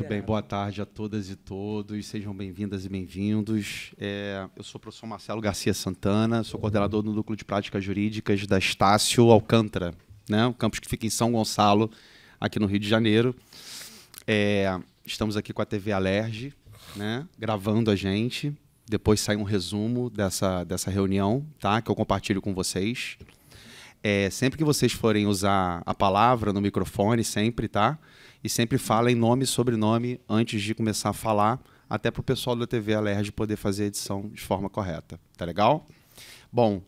Muito bem, boa tarde a todas e todos. Sejam bem-vindas e bem-vindos. É, eu sou o professor Marcelo Garcia Santana, sou coordenador do Núcleo de Práticas Jurídicas da Estácio Alcântara, né? um campus que fica em São Gonçalo, aqui no Rio de Janeiro. É, estamos aqui com a TV Alerge, né? gravando a gente. Depois sai um resumo dessa, dessa reunião, tá? que eu compartilho com vocês. É, sempre que vocês forem usar a palavra no microfone, sempre, tá? e sempre fala em nome e sobrenome antes de começar a falar, até para o pessoal da TV Alerj poder fazer a edição de forma correta. Tá legal? Bom,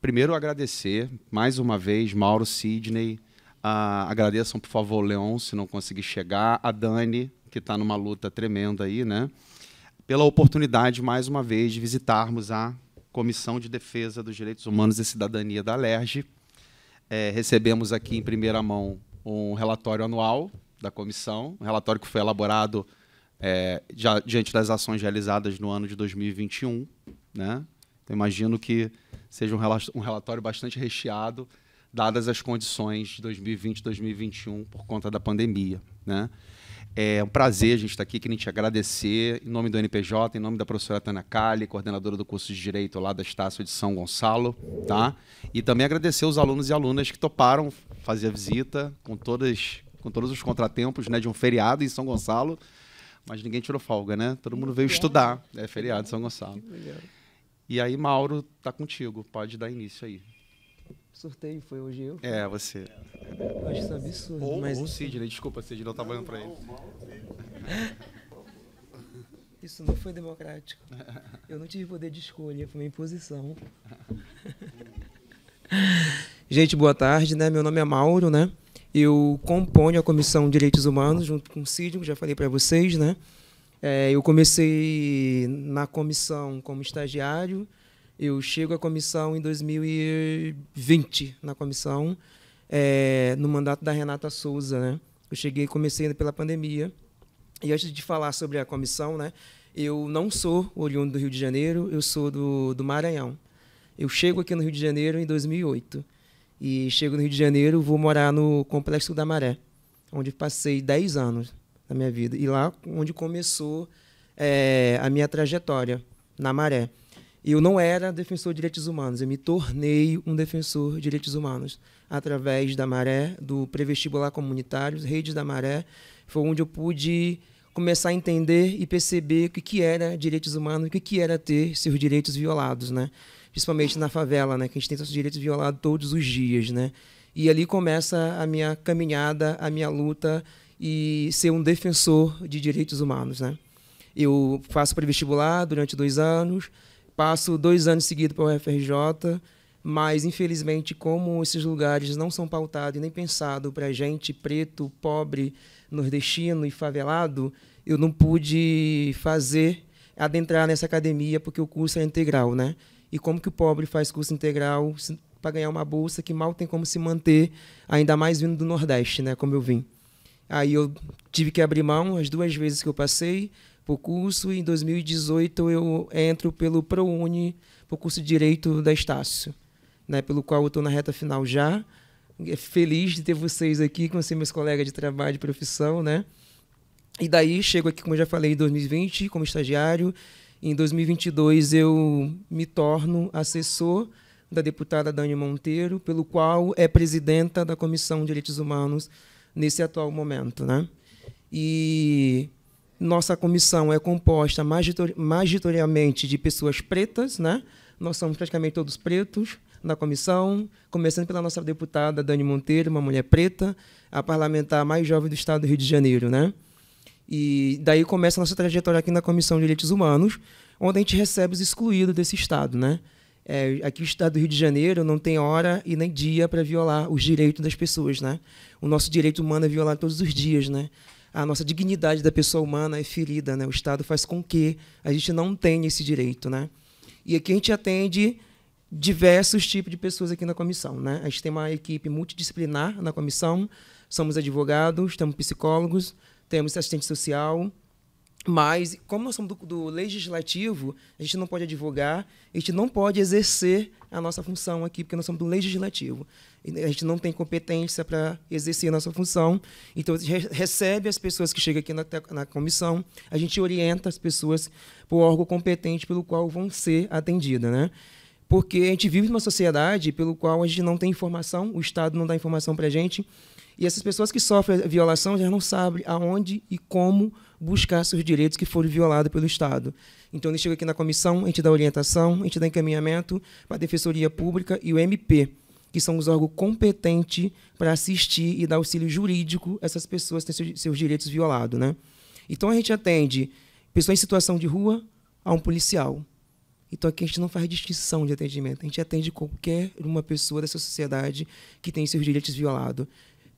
primeiro agradecer mais uma vez, Mauro Sidney. agradeçam, por favor, Leon, se não conseguir chegar, a Dani, que está numa luta tremenda aí, né? Pela oportunidade, mais uma vez, de visitarmos a Comissão de Defesa dos Direitos Humanos e Cidadania da Alerj. É, recebemos aqui em primeira mão um relatório anual da comissão, um relatório que foi elaborado é, já, diante das ações realizadas no ano de 2021. Né? Então, imagino que seja um, um relatório bastante recheado, dadas as condições de 2020 e 2021 por conta da pandemia. Né? É um prazer a gente estar aqui, queria te agradecer, em nome do NPJ, em nome da professora Tânia Kali, coordenadora do curso de Direito lá da Estácio de São Gonçalo, tá? E também agradecer os alunos e alunas que toparam fazer a visita com todas com todos os contratempos né, de um feriado em São Gonçalo, mas ninguém tirou folga, né? Todo mundo veio estudar. É feriado em São Gonçalo. E aí, Mauro, tá contigo. Pode dar início aí. sorteio foi hoje eu? É, você. Eu acho isso absurdo. Ou, mas... ou Sidney, desculpa, Sidney, não estava tá olhando para ele. Isso não foi democrático. Eu não tive poder de escolha, foi uma imposição. Gente, boa tarde, né? Meu nome é Mauro, né? Eu componho a Comissão de Direitos Humanos, junto com o Cid, que já falei para vocês. Né? É, eu comecei na comissão como estagiário, eu chego à comissão em 2020, na comissão, é, no mandato da Renata Souza. Né? Eu cheguei, comecei pela pandemia. E antes de falar sobre a comissão, né, eu não sou oriundo do Rio de Janeiro, eu sou do, do Maranhão. Eu chego aqui no Rio de Janeiro em 2008. E chego no Rio de Janeiro, vou morar no Complexo da Maré, onde passei 10 anos da minha vida. E lá onde começou é, a minha trajetória, na Maré. Eu não era defensor de direitos humanos, eu me tornei um defensor de direitos humanos através da Maré, do pré-vestibular comunitário, Redes da Maré. Foi onde eu pude começar a entender e perceber o que, que era direitos humanos, o que, que era ter seus direitos violados. Né? principalmente na favela, né, que a gente tem nossos direitos violados todos os dias, né? E ali começa a minha caminhada, a minha luta e ser um defensor de direitos humanos, né? Eu faço pré-vestibular durante dois anos, passo dois anos seguidos para o UFRJ, mas infelizmente como esses lugares não são pautados e nem pensados para gente preto, pobre, nordestino e favelado, eu não pude fazer adentrar nessa academia porque o curso é integral, né? E como que o pobre faz curso integral para ganhar uma bolsa que mal tem como se manter, ainda mais vindo do Nordeste, né, como eu vim. Aí eu tive que abrir mão as duas vezes que eu passei por curso e em 2018 eu entro pelo ProUni, por curso de Direito da Estácio, né, pelo qual eu estou na reta final já. É feliz de ter vocês aqui, ser meus colegas de trabalho, de profissão, né? E daí chego aqui, como eu já falei, em 2020 como estagiário em 2022, eu me torno assessor da deputada Dani Monteiro, pelo qual é presidenta da Comissão de Direitos Humanos nesse atual momento. Né? E nossa comissão é composta majoritariamente de pessoas pretas, né? nós somos praticamente todos pretos na comissão, começando pela nossa deputada Dani Monteiro, uma mulher preta, a parlamentar mais jovem do Estado do Rio de Janeiro. Né? E daí começa a nossa trajetória aqui na Comissão de Direitos Humanos, onde a gente recebe os excluídos desse Estado. Né? É, aqui o Estado do Rio de Janeiro não tem hora e nem dia para violar os direitos das pessoas. Né? O nosso direito humano é violado todos os dias. Né? A nossa dignidade da pessoa humana é ferida. Né? O Estado faz com que a gente não tenha esse direito. Né? E aqui a gente atende diversos tipos de pessoas aqui na comissão. Né? A gente tem uma equipe multidisciplinar na comissão, somos advogados, temos psicólogos, temos assistente social, mas, como nós somos do, do, legislativo, a gente não pode advogar, a gente não pode exercer a nossa função aqui, porque nós somos do legislativo. A gente não tem competência para exercer a nossa função. Então, a gente recebe as pessoas que chegam aqui na, na comissão, a gente orienta as pessoas para o órgão competente pelo qual vão ser atendidas. Né? Porque a gente vive numa sociedade pelo qual a gente não tem informação, o Estado não dá informação para a gente, e essas pessoas que sofrem violação já não sabem aonde e como buscar seus direitos que foram violados pelo Estado. Então, ele chega aqui na comissão, a gente dá orientação, a gente dá encaminhamento para a Defensoria Pública e o MP, que são os órgãos competentes para assistir e dar auxílio jurídico a essas pessoas que têm seus direitos violados. Né? Então, a gente atende pessoa em situação de rua a um policial. Então aqui a gente não faz distinção de atendimento, a gente atende qualquer uma pessoa dessa sociedade que tem seus direitos violados.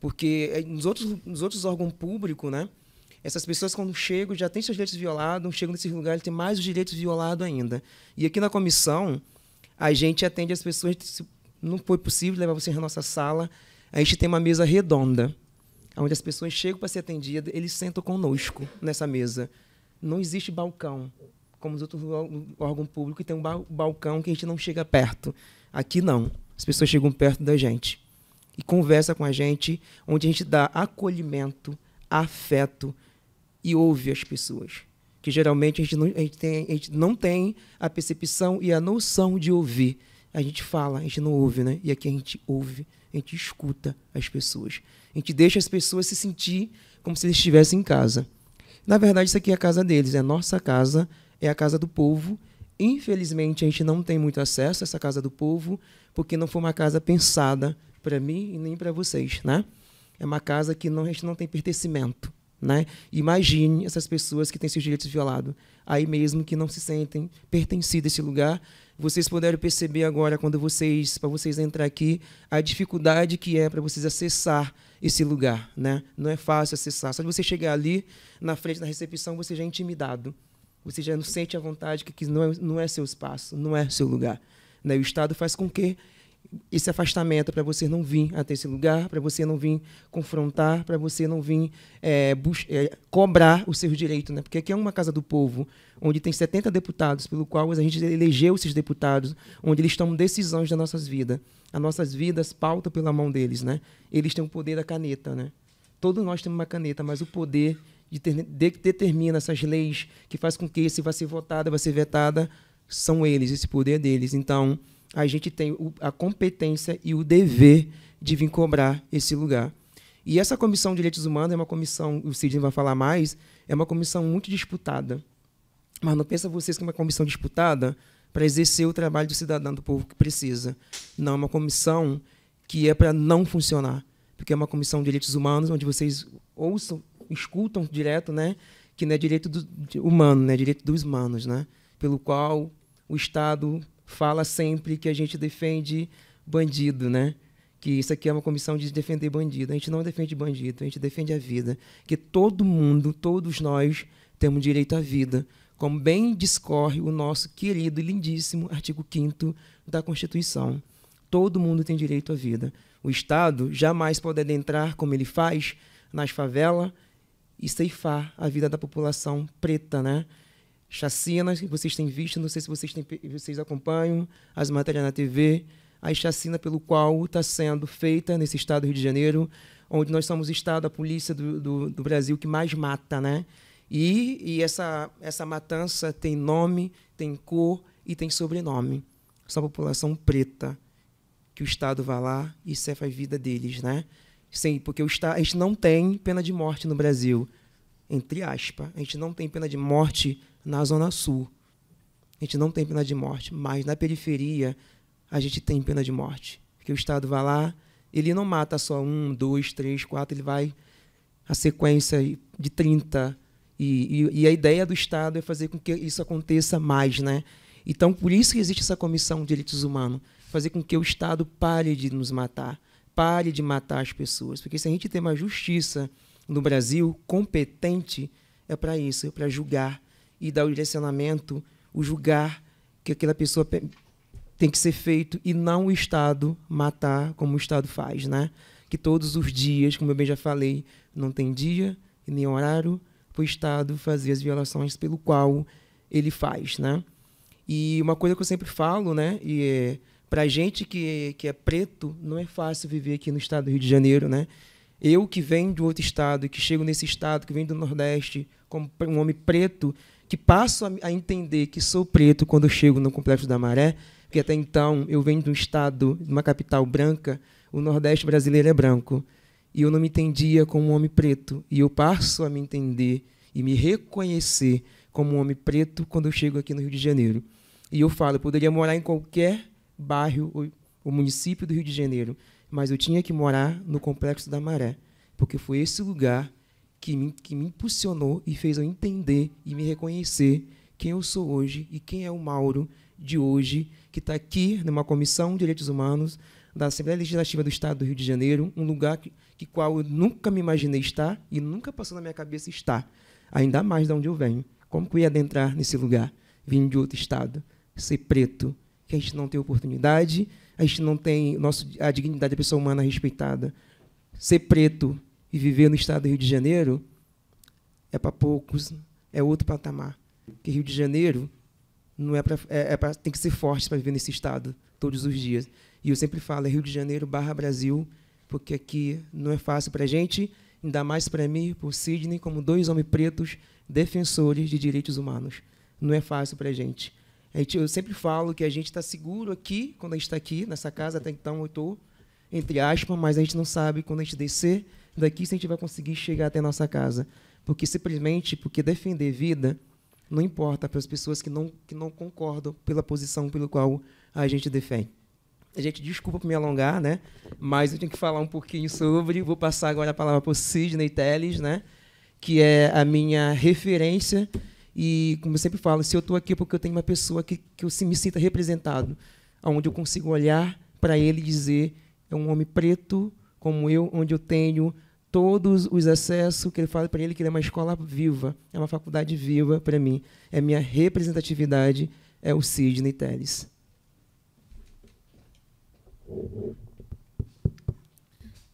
Porque eh, nos outros, nos outros órgãos públicos, né? Essas pessoas, quando chegam, já têm seus direitos violados, chegam nesse lugar eles têm mais os direitos violados ainda. E aqui na comissão, a gente atende as pessoas. Se não foi possível levar vocês na nossa sala, a gente tem uma mesa redonda, onde as pessoas chegam para ser atendidas, eles sentam conosco nessa mesa. Não existe balcão, como os outros órgãos públicos, que tem um balcão que a gente não chega perto. Aqui não. As pessoas chegam perto da gente e conversa com a gente, onde a gente dá acolhimento, afeto e ouve as pessoas. Que geralmente a gente não, a gente tem, a gente não tem a percepção e a noção de ouvir. A gente fala, a gente não ouve, né? E aqui a gente ouve, a gente escuta as pessoas. A gente deixa as pessoas se sentir como se eles estivessem em casa. Na verdade, isso aqui é a casa deles, é a nossa casa, é a casa do povo. Infelizmente, a gente não tem muito acesso a essa casa do povo, porque não foi uma casa pensada para mim e nem para vocês, né? É uma casa que não, a gente não tem pertencimento, né? Imagine essas pessoas que têm seus direitos violados, aí mesmo que não se sentem pertencidas a esse lugar. Vocês puderam perceber agora quando vocês, para vocês entrar aqui, a dificuldade que é para vocês acessar esse lugar, né? Não é fácil acessar. Só de você chegar ali na frente da recepção, você já é intimidado. Você já não sente a vontade que, que não, é, não é seu espaço, não é seu lugar. Né? O Estado faz com que esse afastamento é para você não vir até esse lugar, para você não vir confrontar, para você não vir é, é, cobrar os seus direitos, né? Porque aqui é uma casa do povo, onde tem 70 deputados, pelo qual a gente elegeu esses deputados, onde eles tomam decisões das nossas vidas. As nossas vidas pautam pela mão deles, né? Eles têm o poder da caneta, né? Todos nós temos uma caneta, mas o poder de ter, de, determina essas leis que faz com que se vai ser votada, vai ser vetada, são eles, esse poder deles. Então, a gente tem a competência e o dever de vir cobrar esse lugar. E essa comissão de direitos humanos é uma comissão, o Sidney vai falar mais, é uma comissão muito disputada. Mas não pensa vocês que é uma comissão disputada para exercer o trabalho do cidadão, do povo que precisa. Não, é uma comissão que é para não funcionar, porque é uma comissão de direitos humanos, onde vocês ouçam, escutam direto, né, que não é direito do, humano, né, é direito dos humanos, né, pelo qual o Estado fala sempre que a gente defende bandido, né? Que isso aqui é uma comissão de defender bandido. A gente não defende bandido, a gente defende a vida. Que todo mundo, todos nós, temos direito à vida. Como bem discorre o nosso querido e lindíssimo artigo 5 da Constituição. Todo mundo tem direito à vida. O Estado jamais pode adentrar, como ele faz, nas favelas e ceifar a vida da população preta, né? chacinas que vocês têm visto, não sei se vocês, têm, vocês acompanham as matérias na TV, a chacina pelo qual está sendo feita nesse estado do Rio de Janeiro, onde nós somos o estado, a polícia do, do, do Brasil que mais mata, né? E, e, essa, essa matança tem nome, tem cor e tem sobrenome. São a população preta que o Estado vai lá e cefa a vida deles, né? Sim, porque o Estado, a gente não tem pena de morte no Brasil entre aspas, a gente não tem pena de morte na Zona Sul. A gente não tem pena de morte, mas na periferia a gente tem pena de morte. Porque o Estado vai lá, ele não mata só um, dois, três, quatro, ele vai a sequência de 30. E, e, e, a ideia do Estado é fazer com que isso aconteça mais. Né? Então, por isso que existe essa Comissão de Direitos Humanos, fazer com que o Estado pare de nos matar, pare de matar as pessoas. Porque se a gente tem uma justiça no Brasil competente é para isso, é para julgar e dar o direcionamento, o julgar que aquela pessoa tem que ser feito e não o Estado matar como o Estado faz, né? Que todos os dias, como eu bem já falei, não tem dia e nem horário para o Estado fazer as violações pelo qual ele faz, né? E uma coisa que eu sempre falo, né? E é, para gente que é, que é preto não é fácil viver aqui no Estado do Rio de Janeiro, né? Eu que venho de outro estado, que chego nesse estado, que venho do Nordeste, como um homem preto, que passo a, a entender que sou preto quando eu chego no Complexo da Maré, porque até então eu venho de um estado, de uma capital branca, o Nordeste brasileiro é branco. E eu não me entendia como um homem preto. E eu passo a me entender e me reconhecer como um homem preto quando eu chego aqui no Rio de Janeiro. E eu falo, eu poderia morar em qualquer bairro ou, ou município do Rio de Janeiro, mas eu tinha que morar no Complexo da Maré, porque foi esse lugar que me, que me impulsionou e fez eu entender e me reconhecer quem eu sou hoje e quem é o Mauro de hoje, que está aqui numa comissão de direitos humanos da Assembleia Legislativa do Estado do Rio de Janeiro, um lugar que, que qual eu nunca me imaginei estar e nunca passou na minha cabeça estar, ainda mais de onde eu venho. Como que eu ia adentrar nesse lugar, vindo de outro estado, ser preto, que a gente não tem oportunidade, a gente não tem nosso, a dignidade da pessoa humana respeitada. Ser preto e viver no estado do Rio de Janeiro é para poucos, é outro patamar. Porque Rio de Janeiro não é para é, é pra, tem que ser forte para viver nesse estado todos os dias. E eu sempre falo é Rio de Janeiro barra Brasil, porque aqui não é fácil para a gente, ainda mais para mim, por Sidney, como dois homens pretos defensores de direitos humanos. Não é fácil para a gente. Gente, eu sempre falo que a gente está seguro aqui, quando a gente está aqui, nessa casa, até então eu estou, entre aspas, mas a gente não sabe quando a gente descer daqui se a gente vai conseguir chegar até a nossa casa. Porque simplesmente porque defender vida não importa para as pessoas que não, que não concordam pela posição pelo qual a gente defende. A gente desculpa por me alongar, né? mas eu tenho que falar um pouquinho sobre. Vou passar agora a palavra para o Sidney Telles, né? que é a minha referência e, como eu sempre falo, se eu estou aqui é porque eu tenho uma pessoa que, que eu me sinta representado, onde eu consigo olhar para ele e dizer: é um homem preto como eu, onde eu tenho todos os acessos que ele fala para ele que ele é uma escola viva, é uma faculdade viva para mim. É minha representatividade, é o Sidney Telles.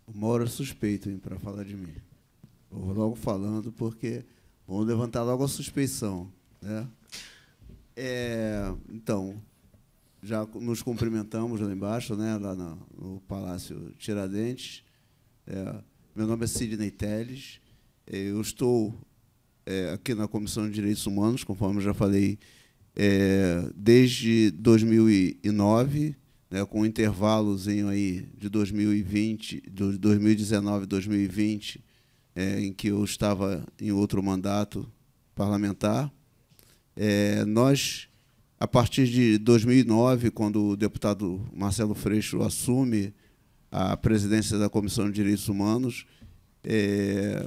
Uma hora suspeitem para falar de mim. vou logo falando porque Vamos levantar logo a suspeição. Né? É, então, já nos cumprimentamos lá embaixo, né, lá no, Palácio Tiradentes. É, meu nome é Sidney Teles. É, eu estou é, aqui na Comissão de Direitos Humanos, conforme já falei, é, desde 2009, né, com um intervalozinho aí de 2020, de 2019, 2020 é, em que eu estava em outro mandato parlamentar, é, nós, a partir de 2009, quando o deputado Marcelo Freixo assume a presidência da Comissão de Direitos Humanos, é,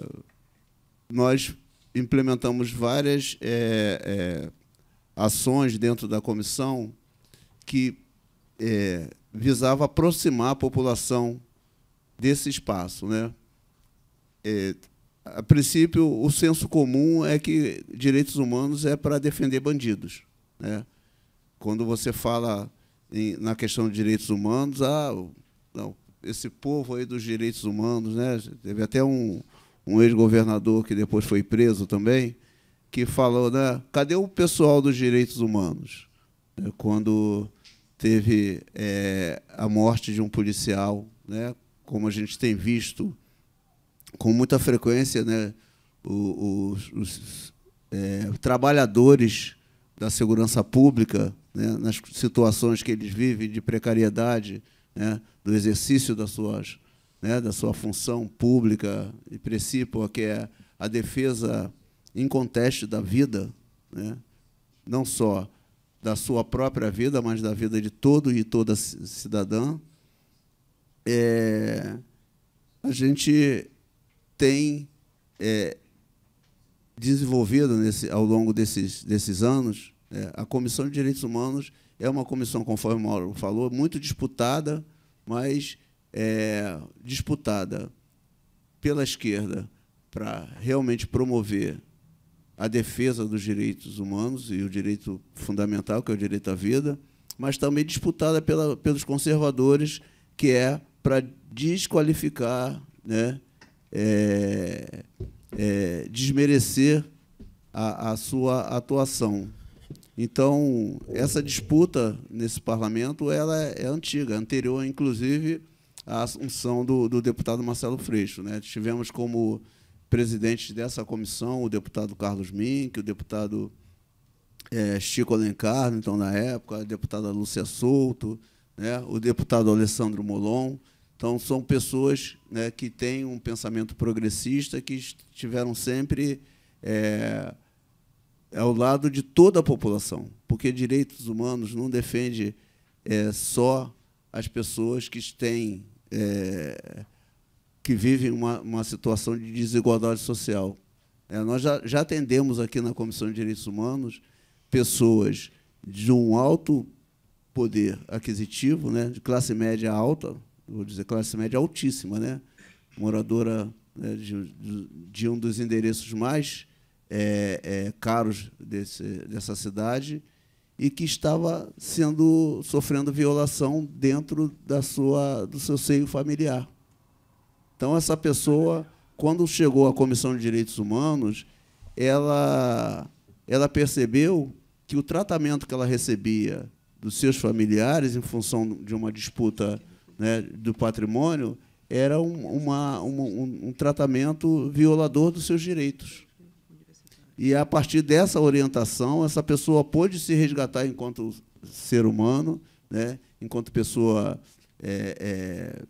nós implementamos várias é, é ações dentro da comissão que é, visava aproximar a população desse espaço, né? é, a princípio, o senso comum é que direitos humanos é para defender bandidos. Né? Quando você fala em, na questão de direitos humanos, ah, não, esse povo aí dos direitos humanos, né? teve até um, um ex-governador que depois foi preso também, que falou, né, cadê o pessoal dos direitos humanos? É, quando teve é, a morte de um policial, né, como a gente tem visto com muita frequência, né, os, os é, trabalhadores da segurança pública, né, nas situações que eles vivem de precariedade, né, do exercício das suas, né, da sua função pública e principal, que é a defesa inconteste da vida, né, não só da sua própria vida, mas da vida de todo e toda cidadã, é, a gente tem é, desenvolvido nesse, ao longo desses, desses anos. É, a Comissão de Direitos Humanos é uma comissão, conforme o Mauro falou, muito disputada, mas é, disputada pela esquerda para realmente promover a defesa dos direitos humanos e o direito fundamental, que é o direito à vida, mas também disputada pela, pelos conservadores, que é para desqualificar né, é, é, desmerecer a, a sua atuação. Então, essa disputa nesse parlamento ela é, é antiga, é anterior, inclusive, à assunção do, do, deputado Marcelo Freixo. Né? Tivemos como presidente dessa comissão o deputado Carlos Mink, o deputado é, Chico Alencar, então, na época, a deputada Lúcia Souto, né? o deputado Alessandro Molon. Então, são pessoas né, que têm um pensamento progressista, que estiveram sempre é, ao lado de toda a população, porque direitos humanos não defende é, só as pessoas que têm é, que vivem uma, uma, situação de desigualdade social. É, nós já, já atendemos aqui na Comissão de Direitos Humanos pessoas de um alto poder aquisitivo, né, de classe média alta, vou dizer, classe média altíssima, né? moradora né, de, de, um dos endereços mais é, é, caros desse, dessa cidade e que estava sendo sofrendo violação dentro da sua, do seu seio familiar. Então essa pessoa, quando chegou à Comissão de Direitos Humanos, ela ela percebeu que o tratamento que ela recebia dos seus familiares em função de uma disputa né, do patrimônio era um, uma, um, um tratamento violador dos seus direitos. E a partir dessa orientação, essa pessoa pôde se resgatar enquanto ser humano, né, enquanto pessoa é, é,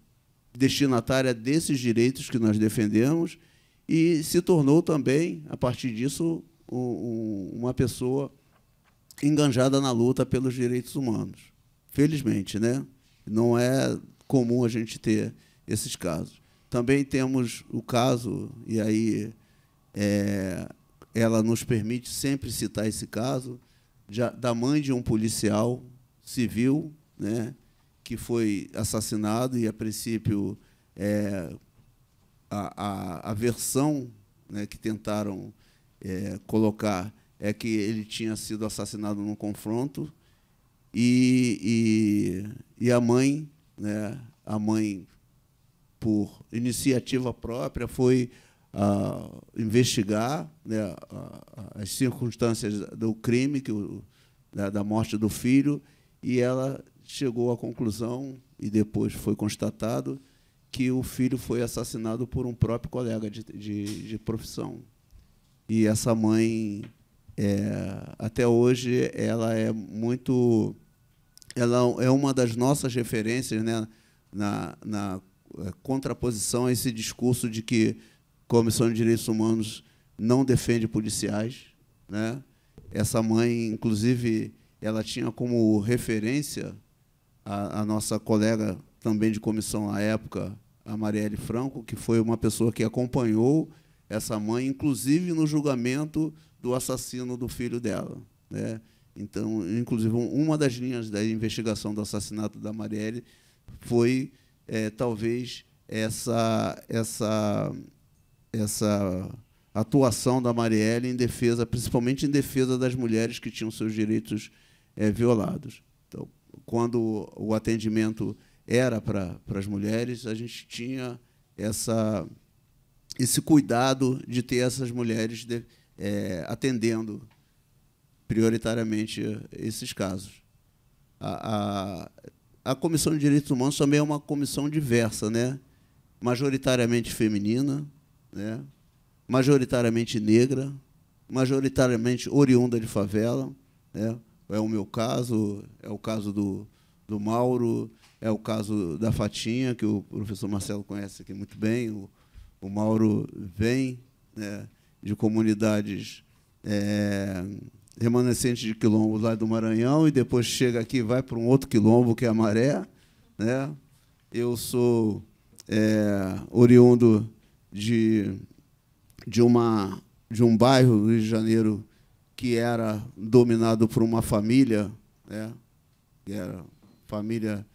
destinatária desses direitos que nós defendemos, e se tornou também, a partir disso, uma pessoa enganjada na luta pelos direitos humanos. Felizmente, né? Não é comum a gente ter esses casos. Também temos o caso, e aí é, ela nos permite sempre citar esse caso, de, da mãe de um policial civil, né, que foi assassinado, e a princípio é, a, a, a, versão né, que tentaram é, colocar é que ele tinha sido assassinado num confronto e, e, e a mãe né, a mãe, por iniciativa própria, foi uh, investigar né, as circunstâncias do crime, que o, da, da morte do filho, e ela chegou à conclusão, e depois foi constatado, que o filho foi assassinado por um próprio colega de, de, de profissão. E essa mãe, é, até hoje, ela é muito ela é uma das nossas referências né, na, na eh, contraposição a esse discurso de que a Comissão de Direitos Humanos não defende policiais. Né? Essa mãe, inclusive, ela tinha como referência a, a nossa colega também de comissão à época, a Marielle Franco, que foi uma pessoa que acompanhou essa mãe, inclusive no julgamento do assassino do filho dela. Né? Então, inclusive, uma das linhas da investigação do assassinato da Marielle foi é, talvez essa essa essa atuação da Marielle em defesa, principalmente em defesa das mulheres que tinham seus direitos é, violados. Então, quando o atendimento era para as mulheres, a gente tinha essa esse cuidado de ter essas mulheres de, é, atendendo prioritariamente eh, esses casos. A, a, a Comissão de Direitos Humanos também é uma comissão diversa, né? majoritariamente feminina, né? majoritariamente negra, majoritariamente oriunda de favela. Né? É o meu caso, é o caso do, do Mauro, é o caso da Fatinha, que o professor Marcelo conhece aqui muito bem. O, o Mauro vem né, de comunidades é, remanescente de quilombo lá do Maranhão e depois chega aqui vai para um outro quilombo, que é a Maré. Né? Eu sou é, oriundo de, de, uma, de um bairro do Rio de Janeiro que era dominado por uma família, né? que era família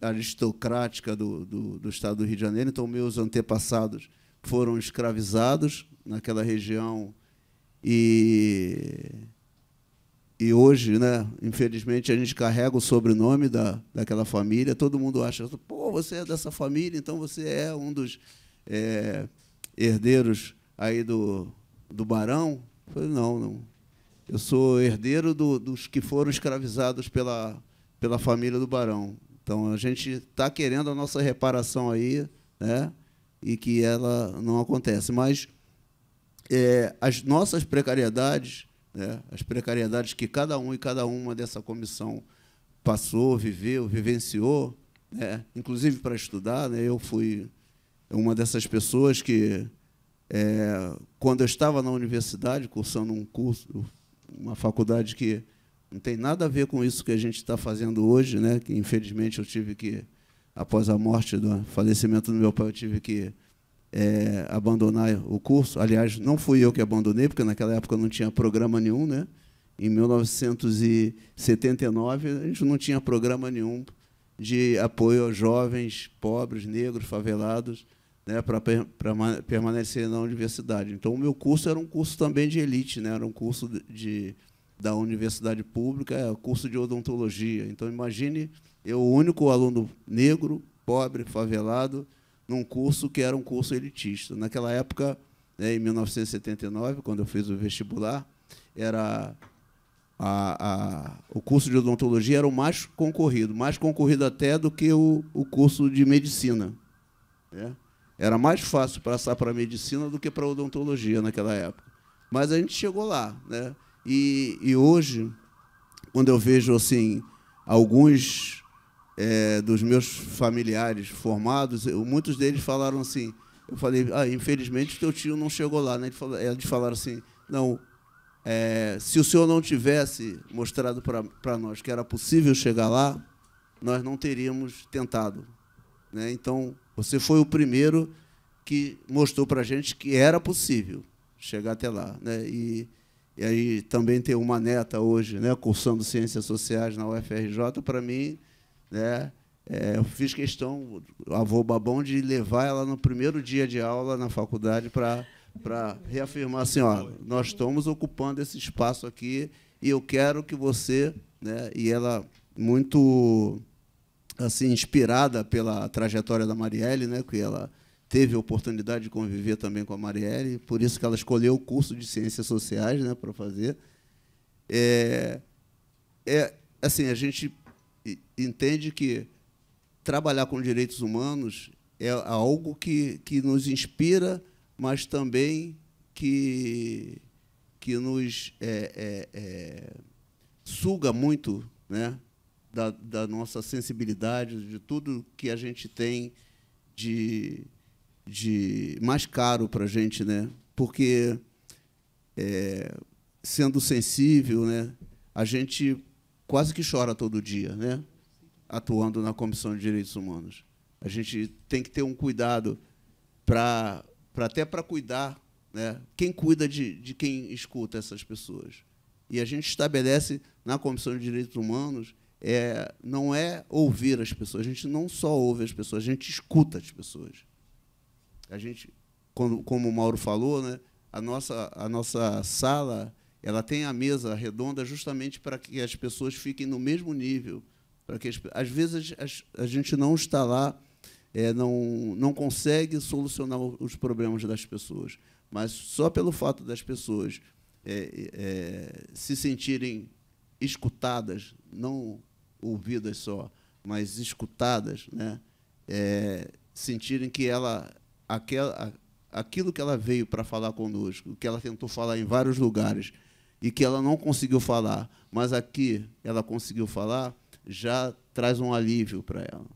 aristocrática do, do, do estado do Rio de Janeiro. Então, meus antepassados foram escravizados naquela região e e hoje, né, infelizmente, a gente carrega o sobrenome da, daquela família. Todo mundo acha, pô, você é dessa família, então você é um dos é, herdeiros aí do, do barão. Eu falei, não, não. Eu sou herdeiro do, dos que foram escravizados pela, pela família do barão. Então a gente está querendo a nossa reparação aí, né? E que ela não acontece. Mas é, as nossas precariedades né, as precariedades que cada um e cada uma dessa comissão passou, viveu, vivenciou, né, inclusive para estudar. Né, eu fui uma dessas pessoas que, é, quando eu estava na universidade, cursando um curso, uma faculdade que não tem nada a ver com isso que a gente está fazendo hoje, né, que infelizmente eu tive que, após a morte do falecimento do meu pai, eu tive que é, abandonar o curso. Aliás, não fui eu que abandonei, porque naquela época não tinha programa nenhum. Né? Em 1979, a gente não tinha programa nenhum de apoio aos jovens pobres, negros, favelados, né, para per, permanecer na universidade. Então, o meu curso era um curso também de elite, né? era um curso de, da universidade pública, é, curso de odontologia. Então, imagine eu, o único aluno negro, pobre, favelado, num curso que era um curso elitista. Naquela época, né, em 1979, quando eu fiz o vestibular, era a, a, o curso de odontologia era o mais concorrido, mais concorrido até do que o, o curso de medicina. Né? Era mais fácil passar para a medicina do que para a odontologia naquela época. Mas a gente chegou lá. Né? E, e hoje, quando eu vejo assim alguns é, dos meus familiares formados, eu, muitos deles falaram assim. Eu falei, ah, infelizmente teu tio não chegou lá. Né? Eles falaram, eles falaram assim, não, é, se o senhor não tivesse mostrado para nós que era possível chegar lá, nós não teríamos tentado. Né? Então, você foi o primeiro que mostrou para a gente que era possível chegar até lá. Né? E, e aí também ter uma neta hoje, né, cursando Ciências Sociais na UFRJ, para mim né? É, eu fiz questão, avô babão, de levar ela no primeiro dia de aula na faculdade para para reafirmar assim, ó, nós estamos ocupando esse espaço aqui e eu quero que você, né, e ela muito assim inspirada pela trajetória da Marielle, né, que ela teve a oportunidade de conviver também com a Marielle, por isso que ela escolheu o curso de ciências sociais, né, para fazer. É, é assim, a gente entende que trabalhar com direitos humanos é algo que, que nos inspira, mas também que, que nos é, é, é, suga muito né, da, da nossa sensibilidade, de tudo que a gente tem de, de mais caro para a gente, né? porque, é, sendo sensível, né, a gente quase que chora todo dia, né? atuando na Comissão de Direitos Humanos. A gente tem que ter um cuidado para até para cuidar, né? Quem cuida de, de quem escuta essas pessoas? E a gente estabelece na Comissão de Direitos Humanos é, não é ouvir as pessoas. A gente não só ouve as pessoas, a gente escuta as pessoas. A gente, quando, como o Mauro falou, né? A nossa a nossa sala ela tem a mesa redonda justamente para que as pessoas fiquem no mesmo nível. Para que as, às vezes as, a gente não está lá, é, não, não consegue solucionar os problemas das pessoas. Mas só pelo fato das pessoas é, é, se sentirem escutadas, não ouvidas só, mas escutadas, né? É, sentirem que ela, aquela, aquilo que ela veio para falar conosco, que ela tentou falar em vários lugares, e que ela não conseguiu falar, mas aqui ela conseguiu falar, já traz um alívio para ela.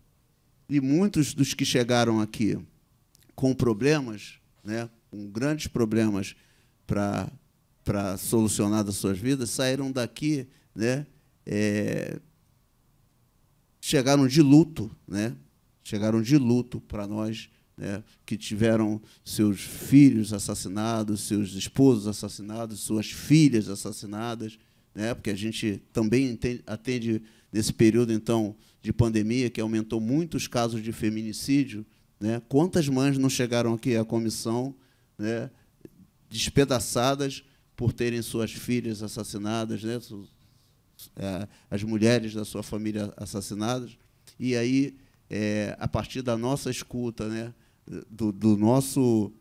E muitos dos que chegaram aqui com problemas, né, com grandes problemas para para solucionar das suas vidas, saíram daqui, né, é, chegaram de luto, né, chegaram de luto para nós né, que tiveram seus filhos assassinados, seus esposos assassinados, suas filhas assassinadas, né, porque a gente também atende nesse período então de pandemia que aumentou muito os casos de feminicídio. Né, quantas mães não chegaram aqui à comissão né, despedaçadas por terem suas filhas assassinadas, né, é, as mulheres da sua família assassinadas? E aí, é, a partir da nossa escuta, né, do, do nosso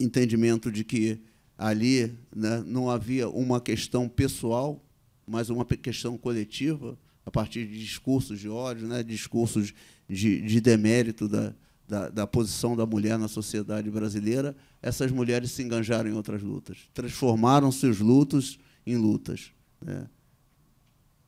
entendimento de que ali né, não havia uma questão pessoal, mas uma questão coletiva, a partir de discursos de ódio, né, discursos de, de demérito da, da, da, posição da mulher na sociedade brasileira, essas mulheres se enganjaram em outras lutas, transformaram seus lutos em lutas. Né?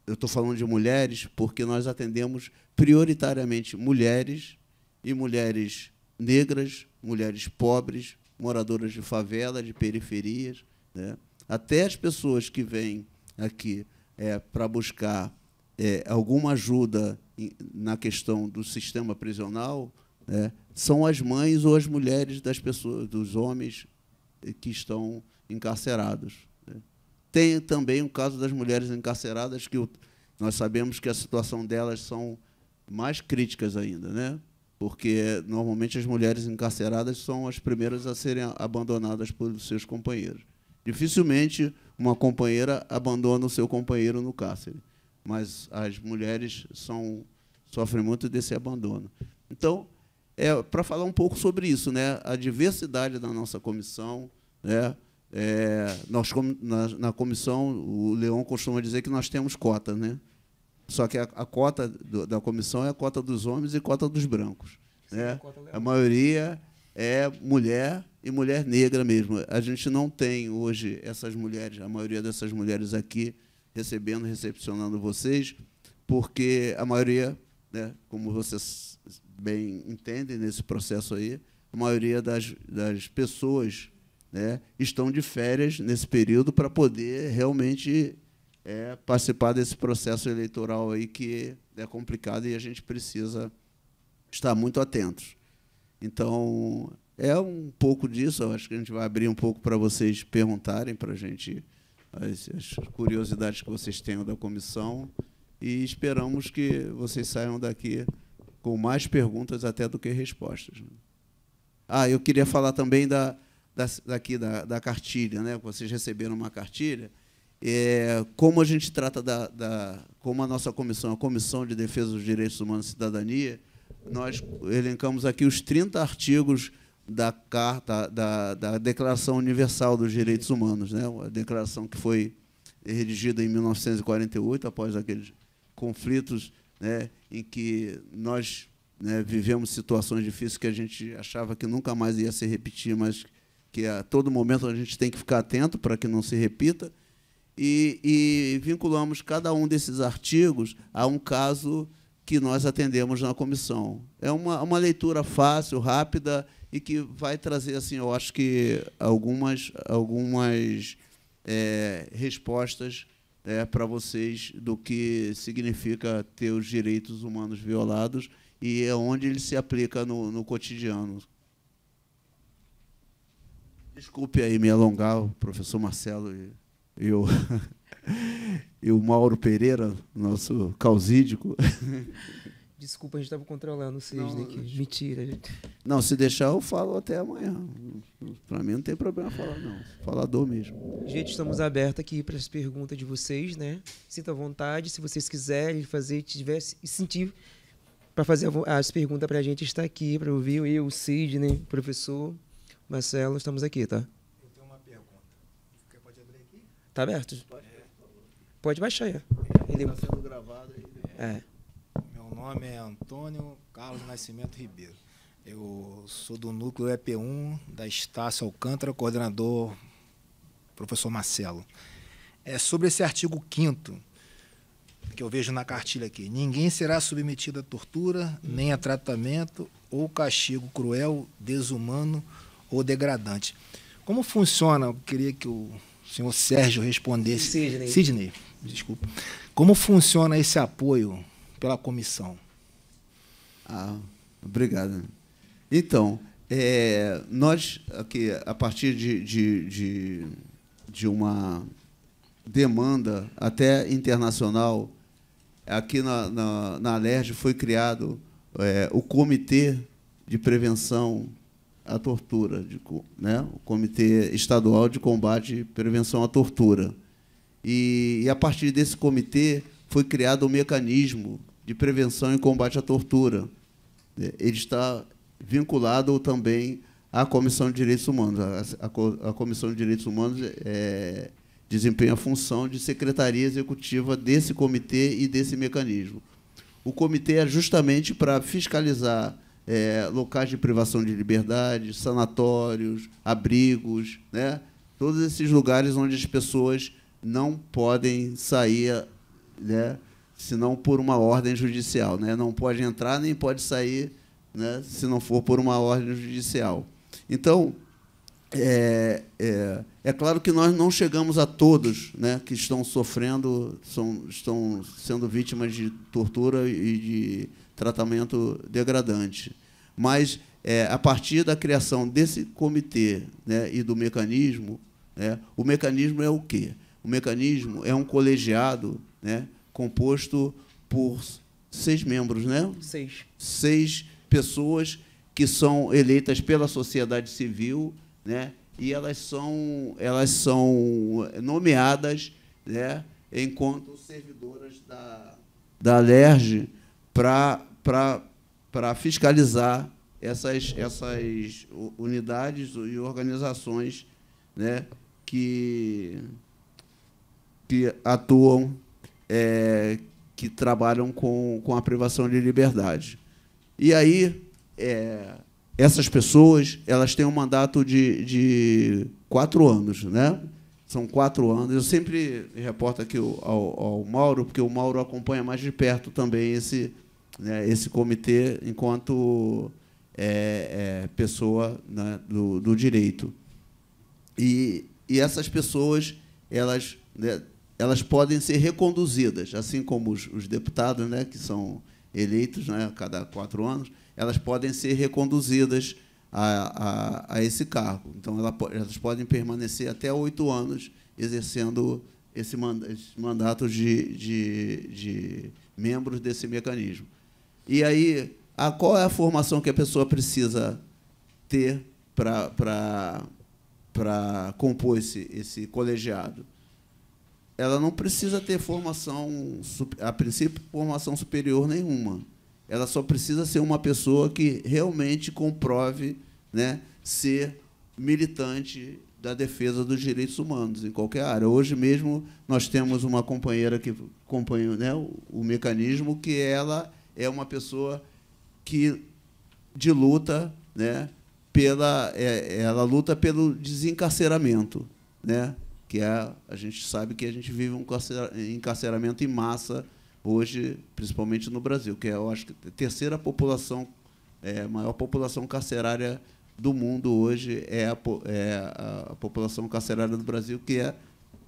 Eu estou falando de mulheres porque nós atendemos prioritariamente mulheres e mulheres negras, mulheres pobres, moradoras de favela, de periferias, né? até as pessoas que vêm aqui é, para buscar é, alguma ajuda na questão do sistema prisional, né? são as mães ou as mulheres das pessoas, dos homens é, que estão encarcerados. Né? Tem também o caso das mulheres encarceradas que nós sabemos que a situação delas são mais críticas ainda, né? porque normalmente as mulheres encarceradas são as primeiras a serem abandonadas pelos seus companheiros. Dificilmente uma companheira abandona o seu companheiro no cárcere, mas as mulheres são, sofrem muito desse abandono. Então, é para falar um pouco sobre isso, né? a diversidade da nossa comissão. Né? É, nós, na, na comissão, o Leão costuma dizer que nós temos cota, né? Só que a, a cota do, da comissão é a cota dos homens e a cota dos brancos. Né? A, a maioria é mulher e mulher negra mesmo. A gente não tem hoje essas mulheres, a maioria dessas mulheres aqui recebendo, recepcionando vocês, porque a maioria, né, como vocês bem entendem nesse processo aí, a maioria das, das pessoas né, estão de férias nesse período para poder realmente é, participar desse processo eleitoral aí que é complicado e a gente precisa estar muito atentos. Então, é um pouco disso. Eu acho que a gente vai abrir um pouco para vocês perguntarem para a gente as, as curiosidades que vocês tenham da comissão e esperamos que vocês saiam daqui com mais perguntas até do que respostas. Né? Ah, eu queria falar também da, da, daqui da, da cartilha, né? Vocês receberam uma cartilha é, como a gente trata da, da, como a nossa comissão, a Comissão de Defesa dos Direitos Humanos e Cidadania, nós elencamos aqui os 30 artigos da carta da, da Declaração Universal dos Direitos Humanos, né? A declaração que foi redigida em 1948 após aqueles conflitos, né, em que nós né, vivemos situações difíceis que a gente achava que nunca mais ia se repetir, mas que a todo momento a gente tem que ficar atento para que não se repita e, e vinculamos cada um desses artigos a um caso que nós atendemos na comissão. É uma, uma leitura fácil, rápida e que vai trazer, assim, eu acho que algumas, algumas é, respostas é, né, para vocês do que significa ter os direitos humanos violados e é onde ele se aplica no, no cotidiano. Desculpe aí me alongar, professor Marcelo e o, e o Mauro Pereira, nosso causídico. Desculpa, a gente estava controlando o Sidney aqui. Mentira. Gente. Não, se deixar, eu falo até amanhã. Para mim não tem problema falar, não. Falador mesmo. Gente, estamos abertos aqui para as perguntas de vocês, né? Sinta vontade, se vocês quiserem fazer, tiver, sentir para fazer as perguntas para a gente, está aqui para ouvir. Eu, o Sidney, professor Marcelo, estamos aqui, tá? Tá aberto? Pode baixar aí. Ele está sendo gravado aí. Né? É. Meu nome é Antônio Carlos Nascimento Ribeiro. Eu sou do núcleo EP1 da Estácio Alcântara, coordenador professor Marcelo. É sobre esse artigo 5 que eu vejo na cartilha aqui. Ninguém será submetido a tortura, nem a tratamento ou castigo cruel, desumano ou degradante. Como funciona? Eu queria que o senhor Sérgio respondesse. Sidney. Sidney, desculpa. Como funciona esse apoio pela comissão? Ah, obrigado. Então, é, nós, aqui, a partir de, de, de, de uma demanda até internacional, aqui na, na, na Alerj foi criado é, o Comitê de Prevenção à tortura, de, né? o Comitê Estadual de Combate e Prevenção à Tortura. E, e, a partir desse comitê foi criado um mecanismo de prevenção e combate à tortura. É, ele está vinculado também à Comissão de Direitos Humanos. A, a, a Comissão de Direitos Humanos é, desempenha a função de secretaria executiva desse comitê e desse mecanismo. O comitê é justamente para fiscalizar é, locais de privação de liberdade, sanatórios, abrigos, né? todos esses lugares onde as pessoas não podem sair, né? senão por uma ordem judicial. Né? Não pode entrar nem pode sair né? se não for por uma ordem judicial. Então, é, é, é, claro que nós não chegamos a todos né, que estão sofrendo, são, estão sendo vítimas de tortura e de tratamento degradante. Mas, é, a partir da criação desse comitê né, e do mecanismo, né, o mecanismo é o quê? O mecanismo é um colegiado né, composto por seis membros, né? Seis. Seis pessoas que são eleitas pela sociedade civil né? E elas são, elas são nomeadas, né? Enquanto servidoras da, da LERJ para fiscalizar essas, essas unidades e organizações né, que, que atuam, é, que trabalham com, com a privação de liberdade. E aí, é, essas pessoas elas têm um mandato de, de quatro anos, né? São quatro anos. Eu sempre reporto aqui ao, ao Mauro, porque o Mauro acompanha mais de perto também esse, né, esse comitê enquanto é, é, pessoa né, do, do, direito. E, e essas pessoas elas, né, elas podem ser reconduzidas, assim como os, os deputados, né, que são eleitos né, a cada quatro anos, elas podem ser reconduzidas a, a, a esse cargo. Então, ela, elas podem permanecer até oito anos exercendo esse mandato de, de, de membros desse mecanismo. E aí, a, qual é a formação que a pessoa precisa ter para compor esse, esse colegiado? Ela não precisa ter formação, a princípio, formação superior nenhuma. Ela só precisa ser uma pessoa que realmente comprove né, ser militante da defesa dos direitos humanos em qualquer área. Hoje mesmo nós temos uma companheira que acompanha né, o, o mecanismo que ela é uma pessoa que de luta, né, pela é, ela luta pelo desencarceramento, né, que é a gente sabe que a gente vive um encarceramento em massa hoje, principalmente no Brasil, que é, eu acho que a terceira população, é, maior população carcerária do mundo hoje é a, é a, população carcerária do Brasil, que é,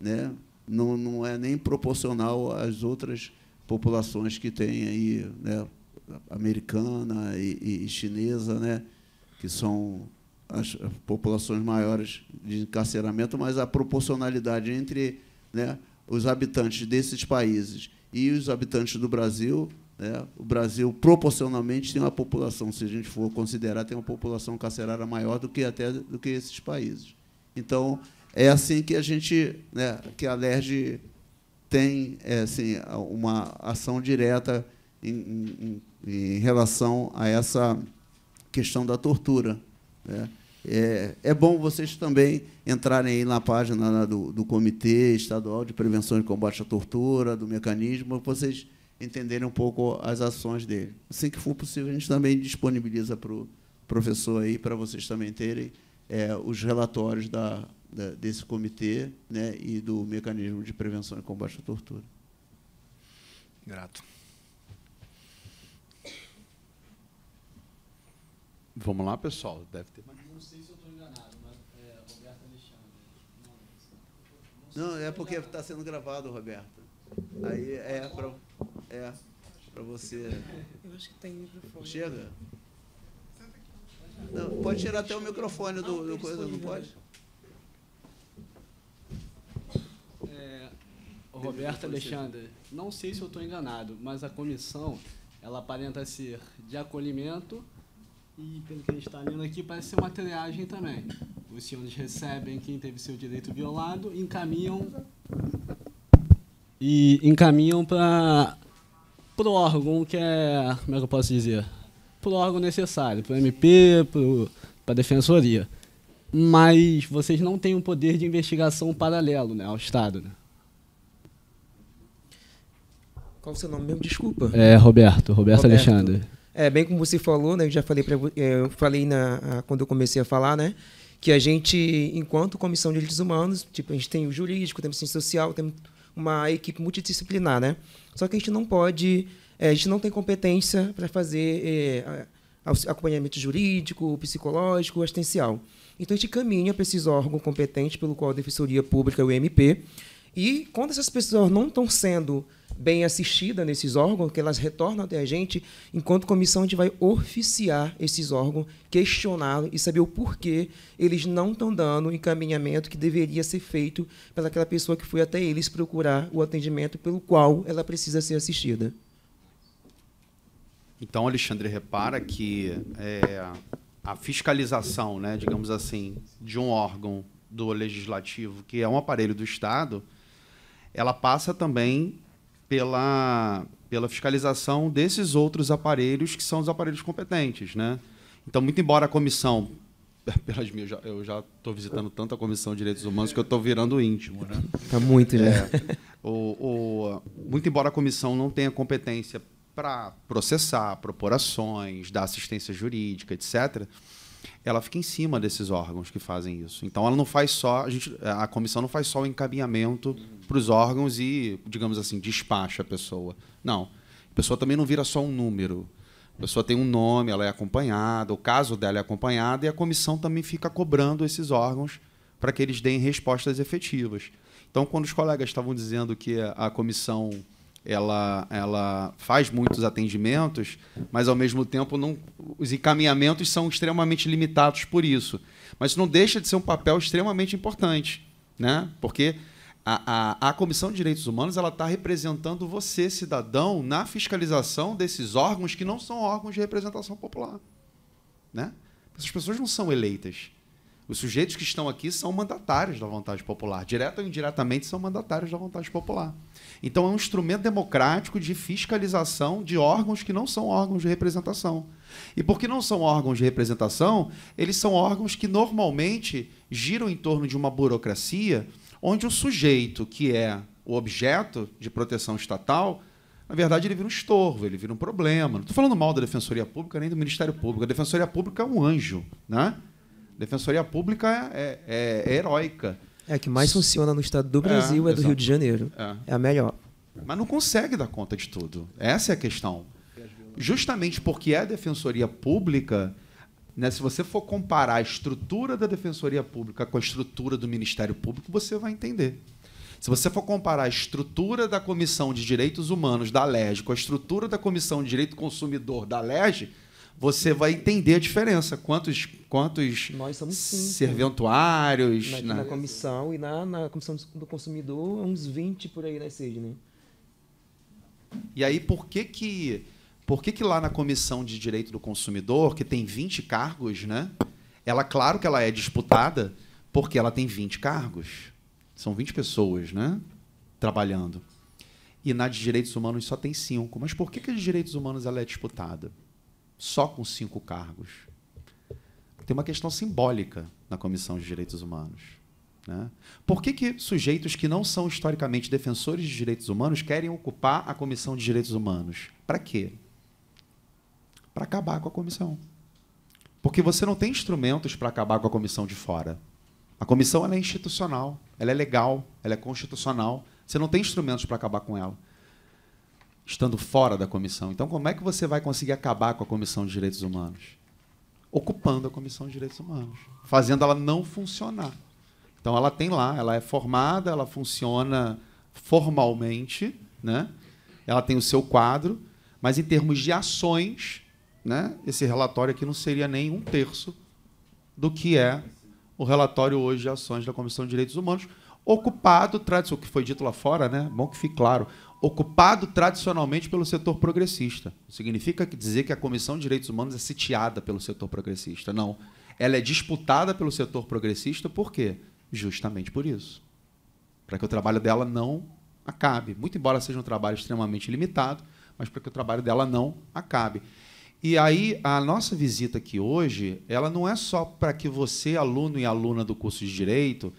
né, não, não é nem proporcional às outras populações que tem aí, né, americana e, e chinesa, né, que são as populações maiores de encarceramento, mas a proporcionalidade entre né, os habitantes desses países e os habitantes do Brasil. Né? O Brasil, proporcionalmente, tem uma população, se a gente for considerar, tem uma população carcerária maior do que até do que esses países. Então, é assim que a gente, né, que a LERJ tem é, assim, uma ação direta em, em, em relação a essa questão da tortura. Né? É, é, bom vocês também entrarem aí na página do, do, Comitê Estadual de Prevenção e Combate à Tortura, do mecanismo, para vocês entenderem um pouco as ações dele. Assim que for possível, a gente também disponibiliza para o professor aí, para vocês também terem é, os relatórios da, da, desse comitê né, e do mecanismo de prevenção e combate à tortura. Grato. Vamos lá, pessoal. Deve ter mais. Não, é porque está sendo gravado, Roberto. Aí é para é para você. Eu acho que tem tá microfone. Chega? Não, pode tirar até o microfone do, do coisa, não pode? É, Roberto Alexandre, não sei se eu estou enganado, mas a comissão ela aparenta ser de acolhimento e pelo que a gente está lendo aqui, parece ser uma triagem também. Os senhores recebem quem teve seu direito violado, encaminham e encaminham para o órgão que é, como é que eu posso dizer? Para o órgão necessário, para o MP, para a Defensoria. Mas vocês não têm um poder de investigação paralelo né, ao Estado. Né? Qual o seu nome mesmo? Desculpa. É Roberto, Roberto, Roberto. Alexandre. É, bem como você falou, né? Eu já falei para é, eu falei na, quando eu comecei a falar, né? Que a gente, enquanto comissão de direitos humanos, tipo, a gente tem o jurídico, temos ciência social, temos uma equipe multidisciplinar, né? Só que a gente não pode, é, a gente não tem competência para fazer é, acompanhamento jurídico, psicológico, assistencial. Então a gente caminha para esses órgãos competentes, pelo qual a Defensoria Pública, o MP, e quando essas pessoas não estão sendo bem assistida nesses órgãos, que elas retornam até a gente, enquanto comissão a gente vai oficiar esses órgãos, questioná-los e saber o porquê eles não estão dando o encaminhamento que deveria ser feito pelaquela pessoa que foi até eles procurar o atendimento pelo qual ela precisa ser assistida. Então, Alexandre, repara que é, a fiscalização, né, digamos assim, de um órgão do legislativo, que é um aparelho do Estado, ela passa também pela, pela fiscalização desses outros aparelhos que são os aparelhos competentes. Né? Então, muito embora a comissão, pelas minhas, eu já estou visitando tanto a Comissão de Direitos Humanos que eu estou virando íntimo. Né? Está muito, né? É, o, o, muito embora a comissão não tenha competência para processar, propor ações, dar assistência jurídica, etc., ela fica em cima desses órgãos que fazem isso. Então ela não faz só, a, gente, a comissão não faz só o encaminhamento para os órgãos e, digamos assim, despacha a pessoa. Não. A pessoa também não vira só um número. A pessoa tem um nome, ela é acompanhada, o caso dela é acompanhado e a comissão também fica cobrando esses órgãos para que eles deem respostas efetivas. Então, quando os colegas estavam dizendo que a comissão ela, ela faz muitos atendimentos, mas ao mesmo tempo não, os encaminhamentos são extremamente limitados por isso. Mas não deixa de ser um papel extremamente importante, né? porque a, a, a Comissão de Direitos Humanos ela está representando você, cidadão, na fiscalização desses órgãos que não são órgãos de representação popular. Né? Essas pessoas não são eleitas. Os sujeitos que estão aqui são mandatários da vontade popular, direta ou indiretamente são mandatários da vontade popular. Então é um instrumento democrático de fiscalização de órgãos que não são órgãos de representação. E porque não são órgãos de representação, eles são órgãos que normalmente giram em torno de uma burocracia onde o sujeito que é o objeto de proteção estatal na verdade, ele vira um estorvo, ele vira um problema. Não estou falando mal da Defensoria Pública nem do Ministério Público. A Defensoria Pública é um anjo, né? Defensoria Pública é, é, é heróica. É a que mais funciona no estado do é, Brasil, é, é do Rio de Janeiro. É. é. a melhor. Mas não consegue dar conta de tudo. Essa é a questão. Justamente porque é a Defensoria Pública, né, se você for comparar a estrutura da Defensoria Pública com a estrutura do Ministério Público, você vai entender. Se você for comparar a estrutura da Comissão de Direitos Humanos da LERJ com a estrutura da Comissão de Direito Consumidor da LERJ, você vai entender a diferença. Quantos, quantos Nós somos cinco. serventuários. Na, na... Né? na comissão e na, na, comissão do consumidor, uns 20 por aí né, sede, né? E aí, por que que, por que que lá na comissão de direito do consumidor, que tem 20 cargos, né? Ela, claro que ela é disputada, porque ela tem 20 cargos. São 20 pessoas, né? Trabalhando. E na de direitos humanos só tem cinco. Mas por que, que a de direitos humanos ela é disputada? só com cinco cargos. Tem uma questão simbólica na Comissão de Direitos Humanos. Né? Por que, que sujeitos que não são historicamente defensores de direitos humanos querem ocupar a Comissão de Direitos Humanos? Para quê? Para acabar com a comissão. Porque você não tem instrumentos para acabar com a comissão de fora. A comissão é institucional, ela é legal, ela é constitucional. Você não tem instrumentos para acabar com ela estando fora da comissão. Então, como é que você vai conseguir acabar com a Comissão de Direitos Humanos? Ocupando a Comissão de Direitos Humanos, fazendo ela não funcionar. Então, ela tem lá, ela é formada, ela funciona formalmente, né? ela tem o seu quadro, mas em termos de ações, né? esse relatório aqui não seria nem um terço do que é o relatório hoje de ações da Comissão de Direitos Humanos, ocupado, o que foi dito lá fora, né? bom que fique claro, ocupado tradicionalmente pelo setor progressista. Significa dizer que a Comissão de Direitos Humanos é sitiada pelo setor progressista. Não. Ela é disputada pelo setor progressista por quê? Justamente por isso. Para que o trabalho dela não acabe. Muito embora seja um trabalho extremamente limitado, mas para que o trabalho dela não acabe. E aí, a nossa visita aqui hoje, ela não é só para que você, aluno e aluna do curso de Direito,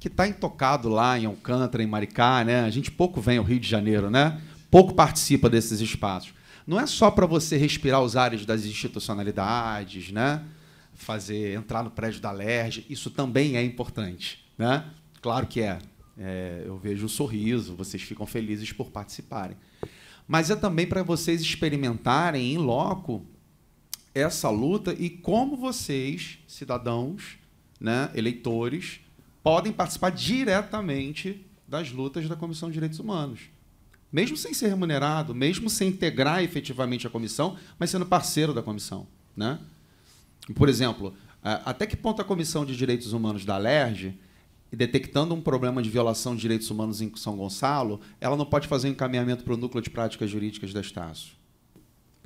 que está intocado lá em Alcântara, em Maricá, né? A gente pouco vem ao Rio de Janeiro, né? Pouco participa desses espaços. Não é só para você respirar os ares das institucionalidades, né? Fazer entrar no prédio da LERJ, isso também é importante, né? Claro que é. é eu vejo o um sorriso, vocês ficam felizes por participarem. Mas é também para vocês experimentarem em loco essa luta e como vocês, cidadãos, né, eleitores, podem participar diretamente das lutas da Comissão de Direitos Humanos. Mesmo sem ser remunerado, mesmo sem integrar efetivamente a comissão, mas sendo parceiro da comissão. Né? Por exemplo, até que ponto a Comissão de Direitos Humanos da LERJ, detectando um problema de violação de direitos humanos em São Gonçalo, ela não pode fazer um encaminhamento para o núcleo de práticas jurídicas da Estácio?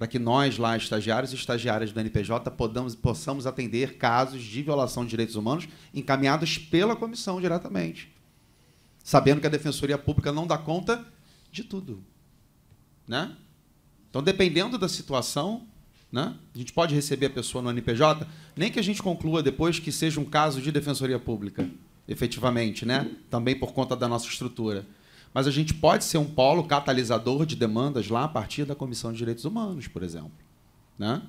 para que nós, lá, estagiários e estagiárias do NPJ, podamos, possamos atender casos de violação de direitos humanos encaminhados pela comissão diretamente. Sabendo que a Defensoria Pública não dá conta de tudo. Né? Então, dependendo da situação, né? a gente pode receber a pessoa no NPJ, nem que a gente conclua depois que seja um caso de Defensoria Pública, efetivamente, né? também por conta da nossa estrutura mas a gente pode ser um polo catalisador de demandas lá a partir da Comissão de Direitos Humanos, por exemplo. Né?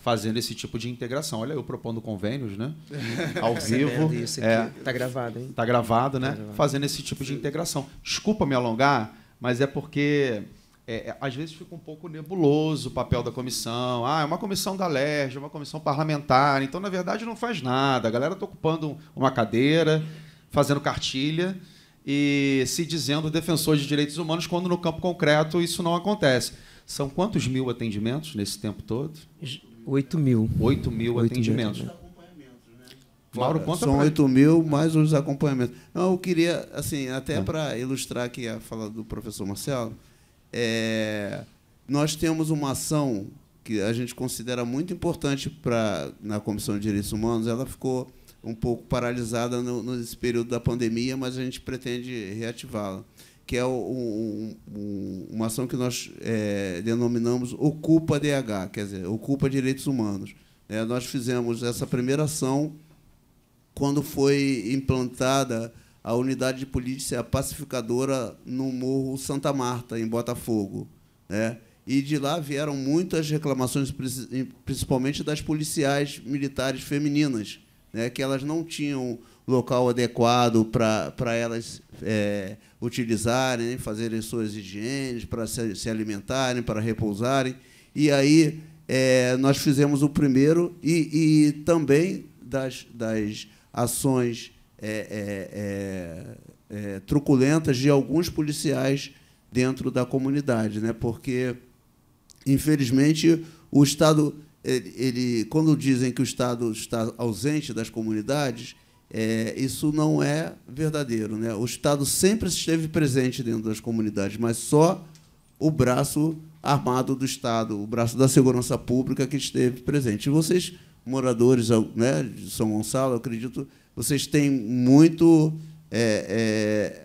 Fazendo esse tipo de integração. Olha, eu propondo convênios, né? Ao vivo. Está é, é, tá gravado, hein? Tá gravado, né? Tá gravado. Fazendo esse tipo de integração. Desculpa me alongar, mas é porque é, é às vezes fica um pouco nebuloso o papel da comissão. Ah, é uma comissão da LERJ, é uma comissão parlamentar. Então, na verdade, não faz nada. A galera está ocupando uma cadeira, fazendo cartilha e se dizendo defensor de direitos humanos, quando no campo concreto isso não acontece. São quantos mil atendimentos nesse tempo todo? 8 mil. 8 mil atendimentos. Mauro Claro, conta São 8 mil mais os acompanhamentos. Não, eu queria, assim, até é. para ilustrar aqui a fala do professor Marcelo, é, nós temos uma ação que a gente considera muito importante para na Comissão de Direitos Humanos, ela ficou um pouco paralisada no, nesse período da pandemia, mas a gente pretende reativá-la, que é um, um, uma ação que nós é, denominamos Ocupa DH, quer dizer, Ocupa Direitos Humanos. É, nós fizemos essa primeira ação quando foi implantada a unidade de polícia pacificadora no Morro Santa Marta, em Botafogo. Né? E de lá vieram muitas reclamações, principalmente das policiais militares femininas, né, que elas não tinham local adequado para elas é, utilizarem, fazerem suas higienes, para se, se, alimentarem, para repousarem. E aí é, nós fizemos o primeiro e, e também das, das ações é, é, é, é truculentas de alguns policiais dentro da comunidade, né? porque, infelizmente, o Estado ele, ele, quando dizem que o Estado está ausente das comunidades, é, isso não é verdadeiro. Né? O Estado sempre esteve presente dentro das comunidades, mas só o braço armado do Estado, o braço da segurança pública que esteve presente. E vocês, moradores né, de São Gonçalo, acredito, vocês têm muito é,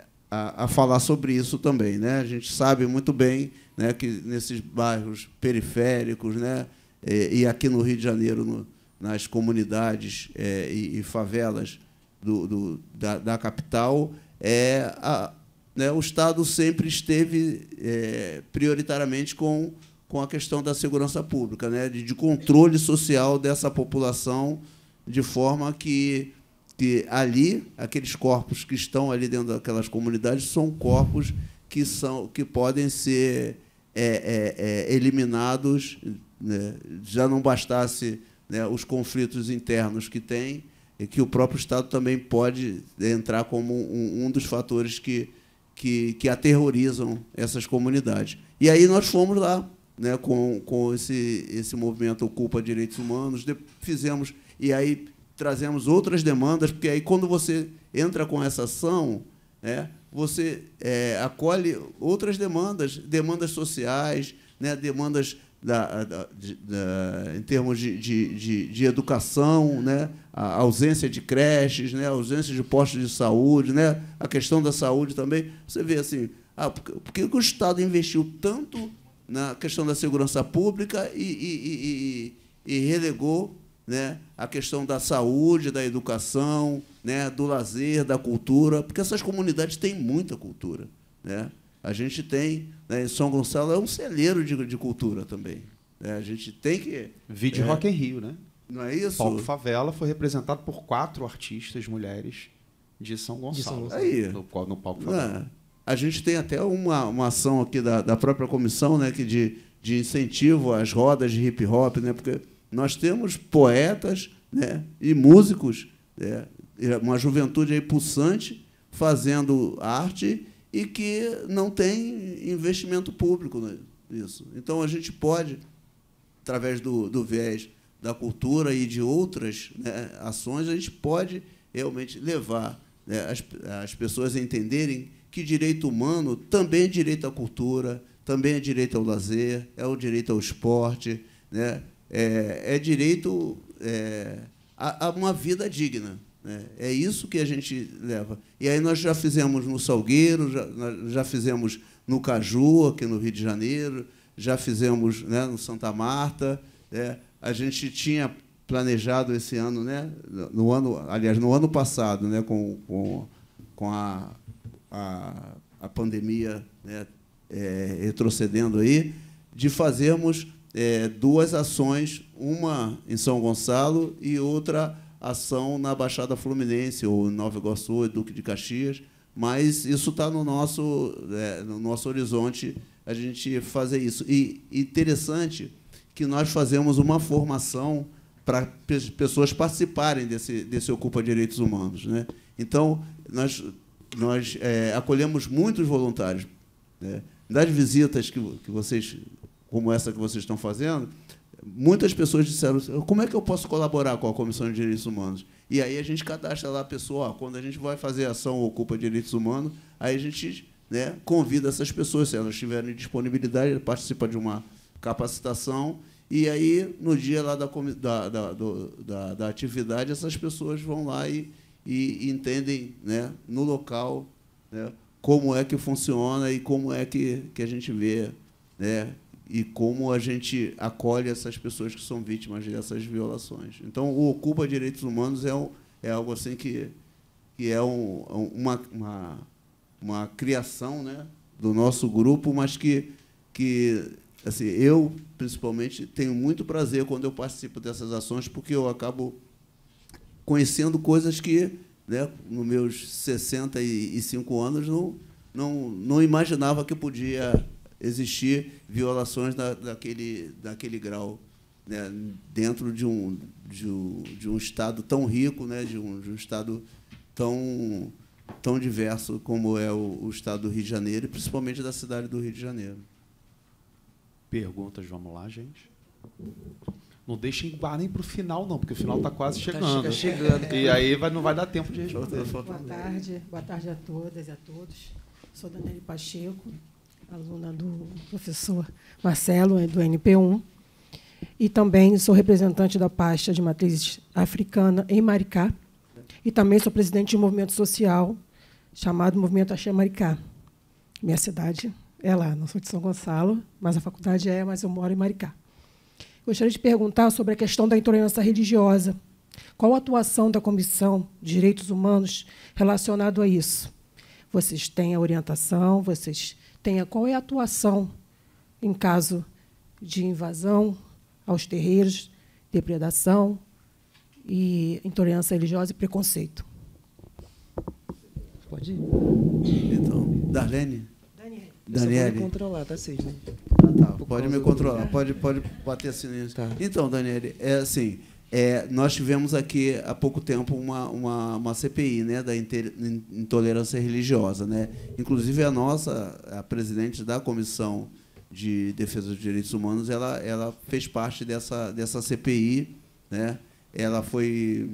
é, a, a, falar sobre isso também. Né? A gente sabe muito bem né, que nesses bairros periféricos, né, é, e aqui no Rio de Janeiro, no, nas comunidades é, e, e, favelas do, do, da, da, capital, é a, né, o Estado sempre esteve é, prioritariamente com, com a questão da segurança pública, né, de, de controle social dessa população, de forma que que ali aqueles corpos que estão ali dentro daquelas comunidades são corpos que são que podem ser é, é, é, eliminados né? Já não bastasse né, os conflitos internos que tem, e que o próprio Estado também pode né, entrar como um, um dos fatores que, que, que, aterrorizam essas comunidades. E aí nós fomos lá né, com, com esse, esse movimento Ocupa Direitos Humanos, de, fizemos, e aí trazemos outras demandas, porque aí quando você entra com essa ação, né, você é, acolhe outras demandas, demandas sociais, né, demandas da, da, da, em termos de, de, de, de, educação, né? a ausência de creches, né? a ausência de postos de saúde, né? a questão da saúde também. Você vê assim, ah, por que o Estado investiu tanto na questão da segurança pública e, e, e, e relegou né, a questão da saúde, da educação, né, do lazer, da cultura, porque essas comunidades têm muita cultura. Né? a gente tem, né, em São Gonçalo, é um celeiro de, de cultura também. Né? A gente tem que. Vídeo é, Rock em Rio, né? Não é isso? Palco Favela foi representado por quatro artistas mulheres de São Gonçalo. De São Gonçalo. Aí. No, no Favela. a gente tem até uma, uma ação aqui da, da própria comissão né, que de, de incentivo às rodas de hip hop, né? Porque nós temos poetas né, e músicos, né, uma juventude aí pulsante fazendo arte e que não tem investimento público nisso. Então, a gente pode, através do, do viés da cultura e de outras né, ações, a gente pode realmente levar né, as, as pessoas a entenderem que direito humano também é direito à cultura, também é direito ao lazer, é o direito ao esporte, né? é, é direito é, a, a uma vida digna. É, é isso que a gente leva. E aí nós já fizemos no Salgueiro, já, já fizemos no Caju, aqui no Rio de Janeiro, já fizemos né, no Santa Marta. Né. a gente tinha planejado esse ano, né, no ano, aliás, no ano passado, né, com, com, com a, a, a pandemia né, é, retrocedendo aí, de fazermos é, duas ações, uma em São Gonçalo e outra ação na Baixada Fluminense, ou em Nova Iguaçu, e Duque de Caxias, mas isso está no, nosso, é, no nosso horizonte a gente fazer isso. E interessante que nós fazemos uma formação para pessoas participarem desse, desse Ocupa Direitos Humanos. Né? Então, nós, nós é, acolhemos muitos voluntários. Né? Das visitas que, que vocês, como essa que vocês estão fazendo, muitas pessoas disseram: como é que eu posso colaborar com a Comissão de Direitos Humanos? E aí a gente cadastra lá a pessoa, ó, quando a gente vai fazer ação ocupa direitos humanos, aí a gente né, convida essas pessoas, se elas tiverem disponibilidade, participa de uma capacitação. E aí, no dia lá da, da, da, da, da atividade, essas pessoas vão lá e, e entendem né, no local né, como é que funciona e como é que, que a gente vê né, e como a gente acolhe essas pessoas que são vítimas dessas violações. Então, o Ocupa Direitos Humanos é, um, é algo assim que, que é um, uma, uma, uma, criação né, do nosso grupo, mas que, que assim, eu, principalmente, tenho muito prazer quando eu participo dessas ações, porque eu acabo conhecendo coisas que, né, nos meus 65 anos, não, não, não imaginava que podia existir violações da, daquele, daquele grau né, dentro de um, de um, de, um, Estado tão rico, né, de, um, de um Estado tão, tão diverso como é o, o Estado do Rio de Janeiro, e principalmente da cidade do Rio de Janeiro. Perguntas, vamos lá, gente. Não deixem guardar nem para o final, não, porque o final está quase tá chegando. Tá chegando. E aí vai, não vai dar tempo de responder. Boa tarde, boa tarde a todas e a todos. Sou Daniele Pacheco, aluna do professor Marcelo, é do NP1, e também sou representante da pasta de matriz africana em Maricá, e também sou presidente de um movimento social chamado Movimento Axé Maricá. Minha cidade é lá, não sou de São Gonçalo, mas a faculdade é, mas eu moro em Maricá. Gostaria de perguntar sobre a questão da intolerância religiosa. Qual a atuação da Comissão de Direitos Humanos relacionado a isso? Vocês têm a orientação, vocês tenha qual é a atuação em caso de invasão aos terreiros, depredação e intolerância religiosa e preconceito. Pode ir. Então, Darlene. Daniele. Daniele. Pode me controlar, tá, certo? Ah, tá. Pode me controlar. Pode, pode bater a Tá. Então, Daniele, é assim. É, nós tivemos aqui há pouco tempo uma, uma, uma CPI né, da intolerância religiosa. Né? Inclusive, a nossa, a presidente da Comissão de Defesa dos Direitos Humanos, ela, ela fez parte dessa, dessa CPI. Né? Ela foi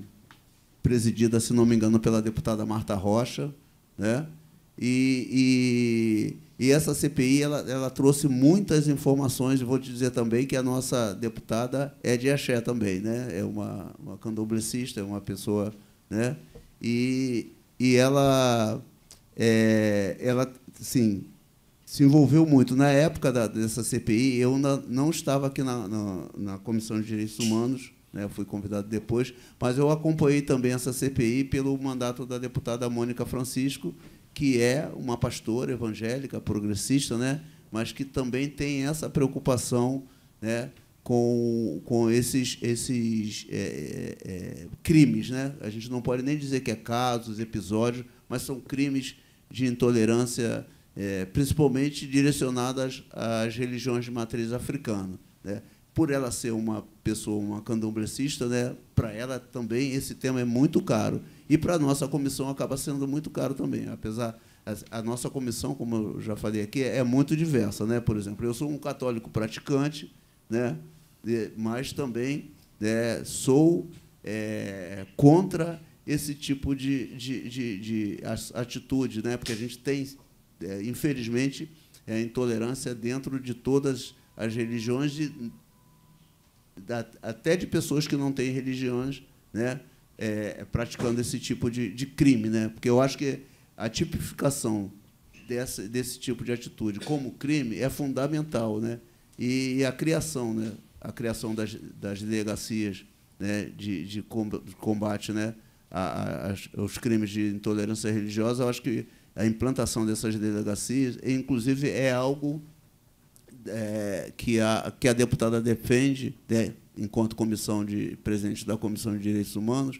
presidida, se não me engano, pela deputada Marta Rocha. Né? E, e essa CPI ela, ela trouxe muitas informações. vou te dizer também que a nossa deputada é de axé também, né? É uma, uma é uma pessoa, né? E, e ela, é, ela, sim, se envolveu muito. Na época da, dessa CPI, eu na, não estava aqui na, na, na, Comissão de Direitos Humanos, né? fui convidado depois, mas eu acompanhei também essa CPI pelo mandato da deputada Mônica Francisco, que é uma pastora evangélica, progressista, né? mas que também tem essa preocupação né? com, com esses, esses é, é, é, crimes. Né? A gente não pode nem dizer que é casos, episódios, mas são crimes de intolerância, é, principalmente direcionadas às religiões de matriz africana. Né? por ela ser uma pessoa, uma candomblessista, né, para ela também esse tema é muito caro. E para a nossa comissão acaba sendo muito caro também, apesar a nossa comissão, como eu já falei aqui, é muito diversa, né? Por exemplo, eu sou um católico praticante, né? Mas também né, sou é, contra esse tipo de, de, de, de, atitude, né? Porque a gente tem, é, infelizmente, é, intolerância dentro de todas as religiões de da, até de pessoas que não têm religiões, né, é, é, praticando esse tipo de, de, crime, né? Porque eu acho que a tipificação dessa, desse tipo de atitude como crime é fundamental, né? E, e a criação, né? A criação das, das delegacias né? de, de combate, né? A, a, aos crimes de intolerância religiosa, eu acho que a implantação dessas delegacias, inclusive, é algo é, que, a, que a deputada defende, né, enquanto comissão de presidente da Comissão de Direitos Humanos,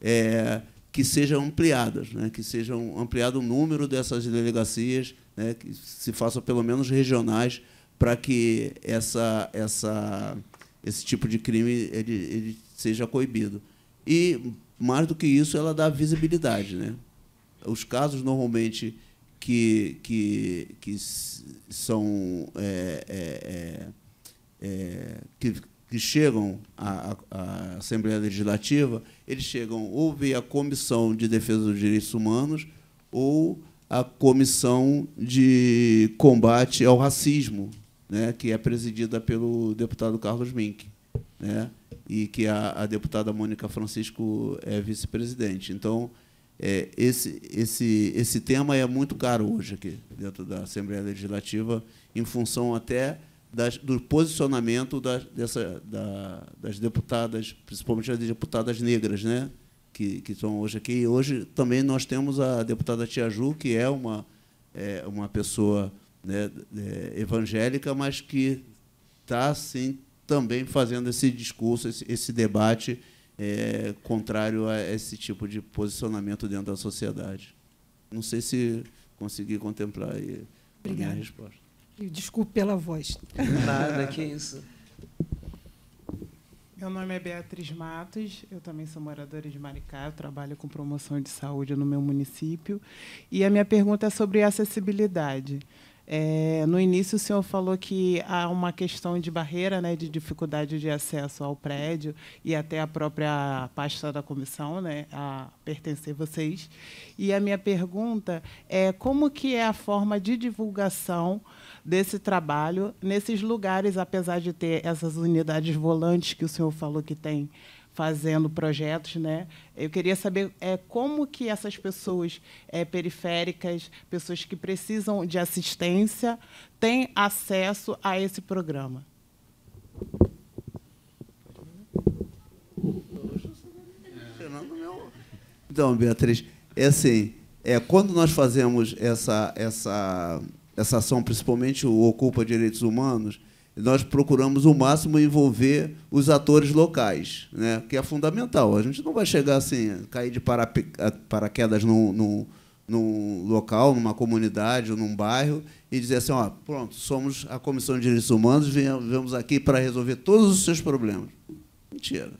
é, que sejam ampliadas, né, que sejam ampliado o número dessas delegacias, né, que se façam pelo menos regionais, para que essa, essa, esse tipo de crime ele, ele seja coibido. E, mais do que isso, ela dá visibilidade. Né? Os casos, normalmente, que, que, que são é, é, é, é que, que, chegam à, à, Assembleia Legislativa, eles chegam ou via Comissão de Defesa dos Direitos Humanos ou a Comissão de Combate ao Racismo, né, que é presidida pelo deputado Carlos Mink, né, e que a, a deputada Mônica Francisco é vice-presidente. Então, é, esse, esse, esse tema é muito caro hoje aqui dentro da Assembleia Legislativa, em função até das, do posicionamento das, dessa, da, das deputadas, principalmente as deputadas negras, né? que, que estão hoje aqui. E hoje também nós temos a deputada Tia Ju, que é uma, é, uma pessoa né, é, evangélica, mas que está, sim, também fazendo esse discurso, esse, esse debate é, contrário a esse tipo de posicionamento dentro da sociedade. Não sei se consegui contemplar aí a minha resposta. Desculpe pela voz. Nada, que isso. Meu nome é Beatriz Matos, eu também sou moradora de Maricá, trabalho com promoção de saúde no meu município. E a minha pergunta é sobre acessibilidade. É, no início, o senhor falou que há uma questão de barreira, né, de dificuldade de acesso ao prédio e até a própria pasta da comissão, né, a pertencer a vocês. E a minha pergunta é como que é a forma de divulgação desse trabalho nesses lugares, apesar de ter essas unidades volantes que o senhor falou que tem fazendo projetos, né? Eu queria saber é, como que essas pessoas é, periféricas, pessoas que precisam de assistência, têm acesso a esse programa. Então, Beatriz, é assim, é, quando nós fazemos essa, essa, essa ação, principalmente o Ocupa Direitos Humanos, nós procuramos o máximo envolver os atores locais, né? que é fundamental. A gente não vai chegar assim, cair de paraquedas num, num, num, local, numa comunidade ou num bairro e dizer assim, ó, pronto, somos a Comissão de Direitos Humanos, viemos aqui para resolver todos os seus problemas. Mentira.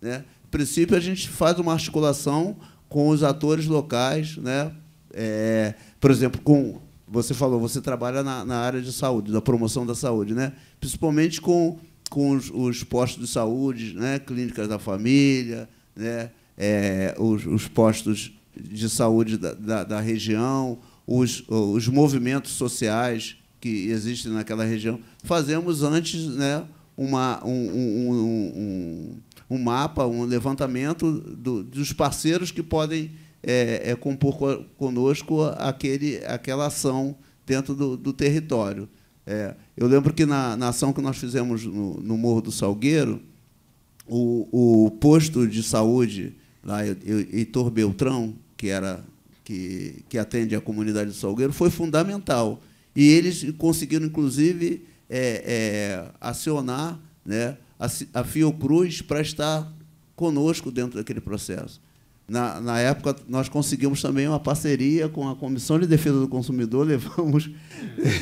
Né? No princípio, a gente faz uma articulação com os atores locais, né? É, por exemplo, com você falou, você trabalha na, na área de saúde, da promoção da saúde, né? principalmente com, com os, os postos de saúde, né, clínicas da família, né, é, os, os, postos de saúde da, da, da região, os, os movimentos sociais que existem naquela região. Fazemos antes né, uma, um, um, um, um mapa, um levantamento do, dos parceiros que podem é, é, compor conosco aquele, aquela ação dentro do, do território. É, eu lembro que na, na, ação que nós fizemos no, no Morro do Salgueiro, o, o, posto de saúde, lá, Heitor Beltrão, que, era, que, que atende a comunidade do Salgueiro, foi fundamental. E eles conseguiram, inclusive, é, é, acionar né, a, a Fiocruz para estar conosco dentro daquele processo na, na, época, nós conseguimos também uma parceria com a Comissão de Defesa do Consumidor, levamos,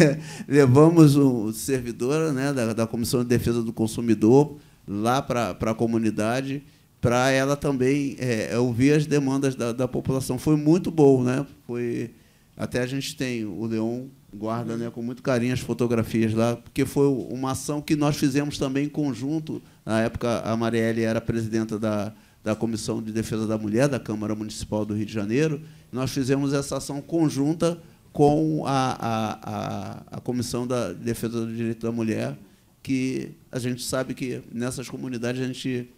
é, levamos o servidor né, da, da, Comissão de Defesa do Consumidor lá para a comunidade, para ela também é, é, ouvir as demandas da, da, população. Foi muito bom, né? Foi, até a gente tem, o Leon guarda né, com muito carinho as fotografias lá, porque foi uma ação que nós fizemos também em conjunto. Na época, a Marielle era presidenta da da Comissão de Defesa da Mulher da Câmara Municipal do Rio de Janeiro. Nós fizemos essa ação conjunta com a, a, a, a Comissão da Defesa do Direito da Mulher, que a gente sabe que nessas comunidades a gente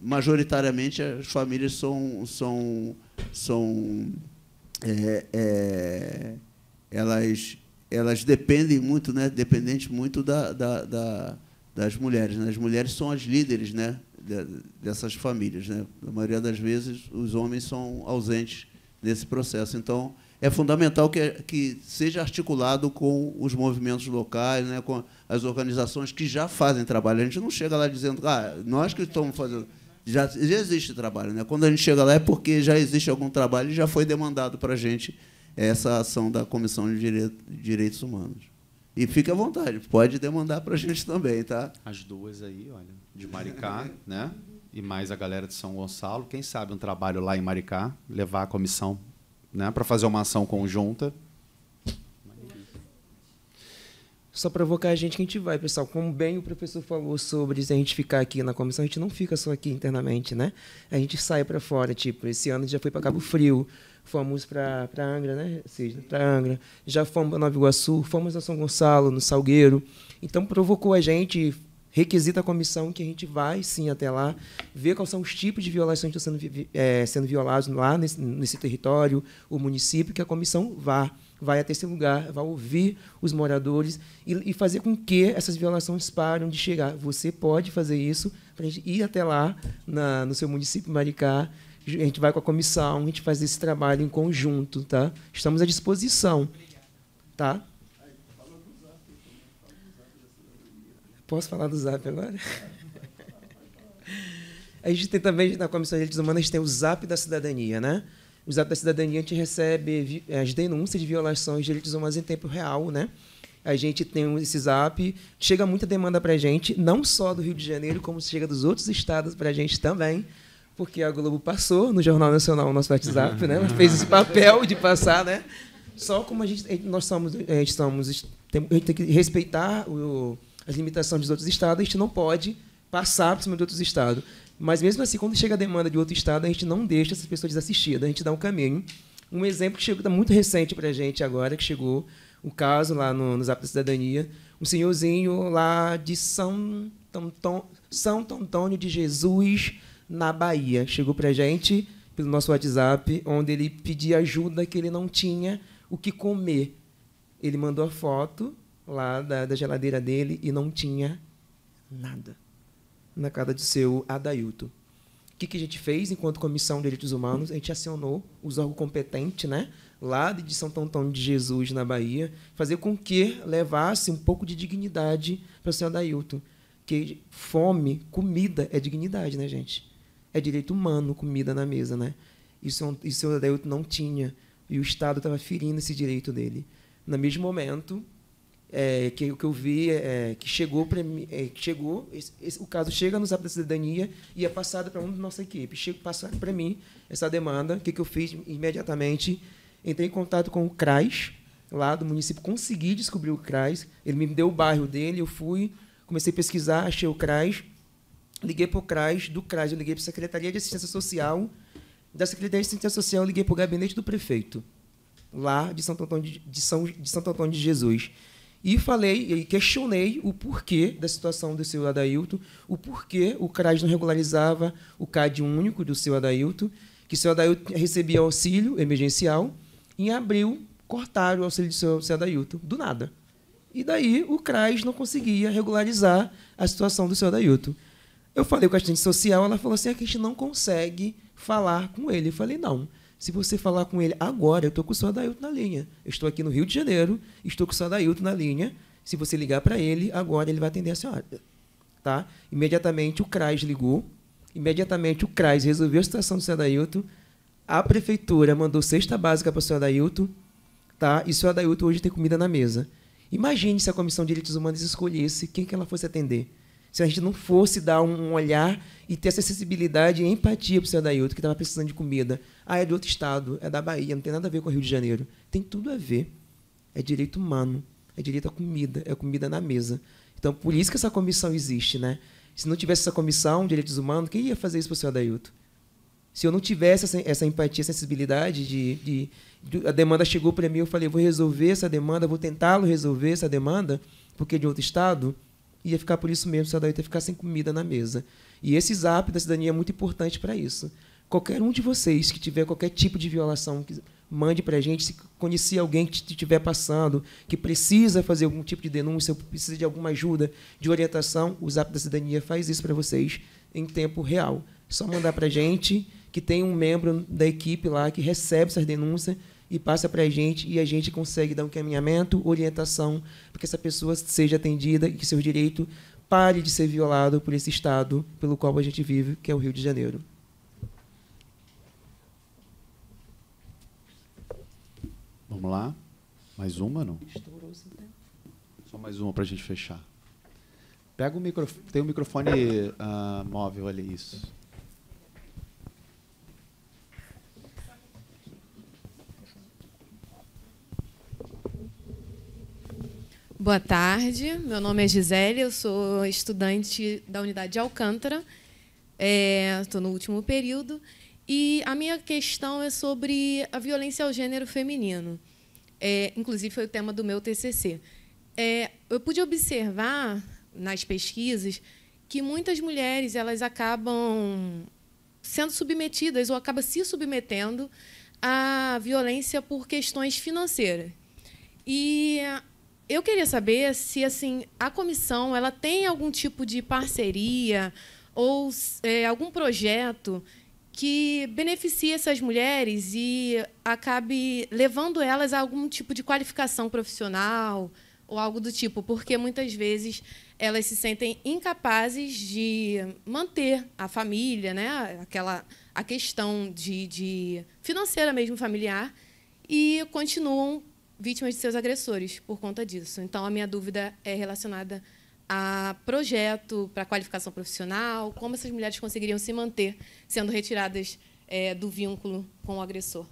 majoritariamente as famílias são são são é, é, elas elas dependem muito né dependente muito da, da, da das mulheres né? as mulheres são as líderes né dessas famílias. Né? Na maioria das vezes, os homens são ausentes nesse processo. Então, é fundamental que, que seja articulado com os movimentos locais, né? com as organizações que já fazem trabalho. A gente não chega lá dizendo, ah, nós que estamos fazendo. Já, já existe trabalho. Né? Quando a gente chega lá é porque já existe algum trabalho e já foi demandado para a gente essa ação da Comissão de Direitos Humanos. E fique à vontade, pode demandar para a gente também, tá? As duas aí, olha, de Maricá, né? E mais a galera de São Gonçalo. Quem sabe um trabalho lá em Maricá, levar a comissão né? para fazer uma ação conjunta só provocar a gente que a gente vai, pessoal. Como bem o professor falou sobre se a gente ficar aqui na comissão, a gente não fica só aqui internamente, né? A gente sai para fora, tipo, esse ano já foi para Cabo Frio, fomos para Angra, né? Para Angra, já fomos para Nova Iguaçu, fomos a São Gonçalo, no Salgueiro. Então provocou a gente requisita a comissão que a gente vai sim até lá, ver quais são os tipos de violações que estão sendo, é, sendo violados lá nesse, nesse, território, o município, que a comissão vá, vai até esse lugar, vai ouvir os moradores e, e fazer com que essas violações parem de chegar. Você pode fazer isso para a gente ir até lá na, no seu município Maricá. A gente vai com a comissão, a gente faz esse trabalho em conjunto, tá? Estamos à disposição, tá? Posso falar do Zap agora? A gente tem também, na Comissão de Direitos Humanos, a gente tem o Zap da Cidadania, né? O Zap da Cidadania, a gente recebe as denúncias de violações de direitos humanos em tempo real, né? A gente tem esse Zap, chega muita demanda para a gente, não só do Rio de Janeiro, como chega dos outros estados para a gente também, porque a Globo passou no Jornal Nacional o nosso WhatsApp, né? Ela fez esse papel de passar, né? Só como a gente, nós somos, a gente somos, a gente tem que respeitar o as limitações dos outros estados, a gente não pode passar por cima de outros estados. Mas mesmo assim, quando chega a demanda de outro estado, a gente não deixa essas pessoas desassistidas, a gente dá um caminho. Um exemplo que chegou, tá muito recente para a gente agora, que chegou o caso lá no, no Zap da Cidadania, um senhorzinho lá de São, Tonton, São Antônio de Jesus, na Bahia. Chegou para a gente pelo nosso WhatsApp, onde ele pedia ajuda que ele não tinha o que comer. Ele mandou a foto lá da, da geladeira dele e não tinha nada na casa de seu Adailto. O que, que a gente fez enquanto Comissão de Direitos Humanos? A gente acionou os órgãos competentes, né? lá de São Antônio de Jesus, na Bahia, fazer com que levasse um pouco de dignidade para o senhor Adailton. Que fome, comida é dignidade, né, gente? É direito humano comida na mesa, né? Isso o senhor Adailton não tinha. E o Estado estava ferindo esse direito dele. No mesmo momento, é, que, que eu vi é, é que chegou para é, que chegou esse, esse, o caso chega no Zap da Cidadania e é passado para uma da nossa equipe chega para mim essa demanda que que eu fiz imediatamente entrei em contato com o CRAS lá do município consegui descobrir o CRAS ele me deu o bairro dele eu fui comecei a pesquisar achei o CRAS liguei para o CRAS do CRAS eu liguei para a Secretaria de Assistência Social da Secretaria de Assistência Social eu liguei para o gabinete do prefeito lá de Santo Antônio de, de São de Santo Antônio de Jesus e falei e questionei o porquê da situação do seu Adailto, o porquê o CRAS não regularizava o CAD único do seu Adailto, que o seu Adailto recebia auxílio emergencial, em abril cortaram o auxílio do seu, seu Adailto, do nada. E daí o CRAS não conseguia regularizar a situação do seu Adailto. Eu falei com a assistente social, ela falou assim: é a gente não consegue falar com ele. Eu falei: não. Se você falar com ele agora, eu estou com o Sadailton na linha. Eu estou aqui no Rio de Janeiro, estou com o Sadailton na linha. Se você ligar para ele, agora ele vai atender a senhora. Tá? Imediatamente o CRAS ligou, imediatamente o CRAS resolveu a situação do Sadailton, a prefeitura mandou cesta básica para o senhor Adailto, tá? e o senhor Adailto hoje tem comida na mesa. Imagine se a Comissão de Direitos Humanos escolhesse quem que ela fosse atender. Se a gente não fosse dar um olhar e ter essa sensibilidade e empatia para o senhor Adailto, que estava precisando de comida. Ah, é de outro estado, é da Bahia, não tem nada a ver com o Rio de Janeiro. Tem tudo a ver. É direito humano, é direito à comida, é comida na mesa. Então, por isso que essa comissão existe, né? Se não tivesse essa comissão, direitos humanos, quem ia fazer isso para o senhor Adailto? Se eu não tivesse essa, essa empatia, sensibilidade de, de, de A demanda chegou para mim, eu falei, vou resolver essa demanda, vou tentá-lo resolver essa demanda, porque é de outro estado, ia ficar por isso mesmo, o senhor Adailto ia ficar sem comida na mesa. E esse zap da cidadania é muito importante para isso. Qualquer um de vocês que tiver qualquer tipo de violação, mande para a gente. Se conhecer alguém que estiver passando, que precisa fazer algum tipo de denúncia, precisa de alguma ajuda, de orientação, o Zap da Cidadania faz isso para vocês em tempo real. só mandar para a gente, que tem um membro da equipe lá que recebe essas denúncias e passa para a gente e a gente consegue dar um encaminhamento, orientação, para que essa pessoa seja atendida e que seu direito pare de ser violado por esse Estado pelo qual a gente vive, que é o Rio de Janeiro. Vamos lá. Mais uma, não? seu tempo. Só mais uma para a gente fechar. Pega o microfone. Tem um microfone uh, ah, móvel ali, isso. Boa tarde, meu nome é Gisele, eu sou estudante da unidade de Alcântara, estou é, no último período e a minha questão é sobre a violência ao gênero feminino. É, inclusive, foi o tema do meu TCC. É, eu pude observar nas pesquisas que muitas mulheres elas acabam sendo submetidas ou acabam se submetendo à violência por questões financeiras. E eu queria saber se assim a comissão ela tem algum tipo de parceria ou é, algum projeto que beneficie essas mulheres e acabe levando elas a algum tipo de qualificação profissional ou algo do tipo, porque muitas vezes elas se sentem incapazes de manter a família, né? Aquela a questão de, de financeira mesmo familiar e continuam vítimas de seus agressores por conta disso. Então a minha dúvida é relacionada a a projeto para qualificação profissional, como essas mulheres conseguiriam se manter sendo retiradas é, do vínculo com o agressor.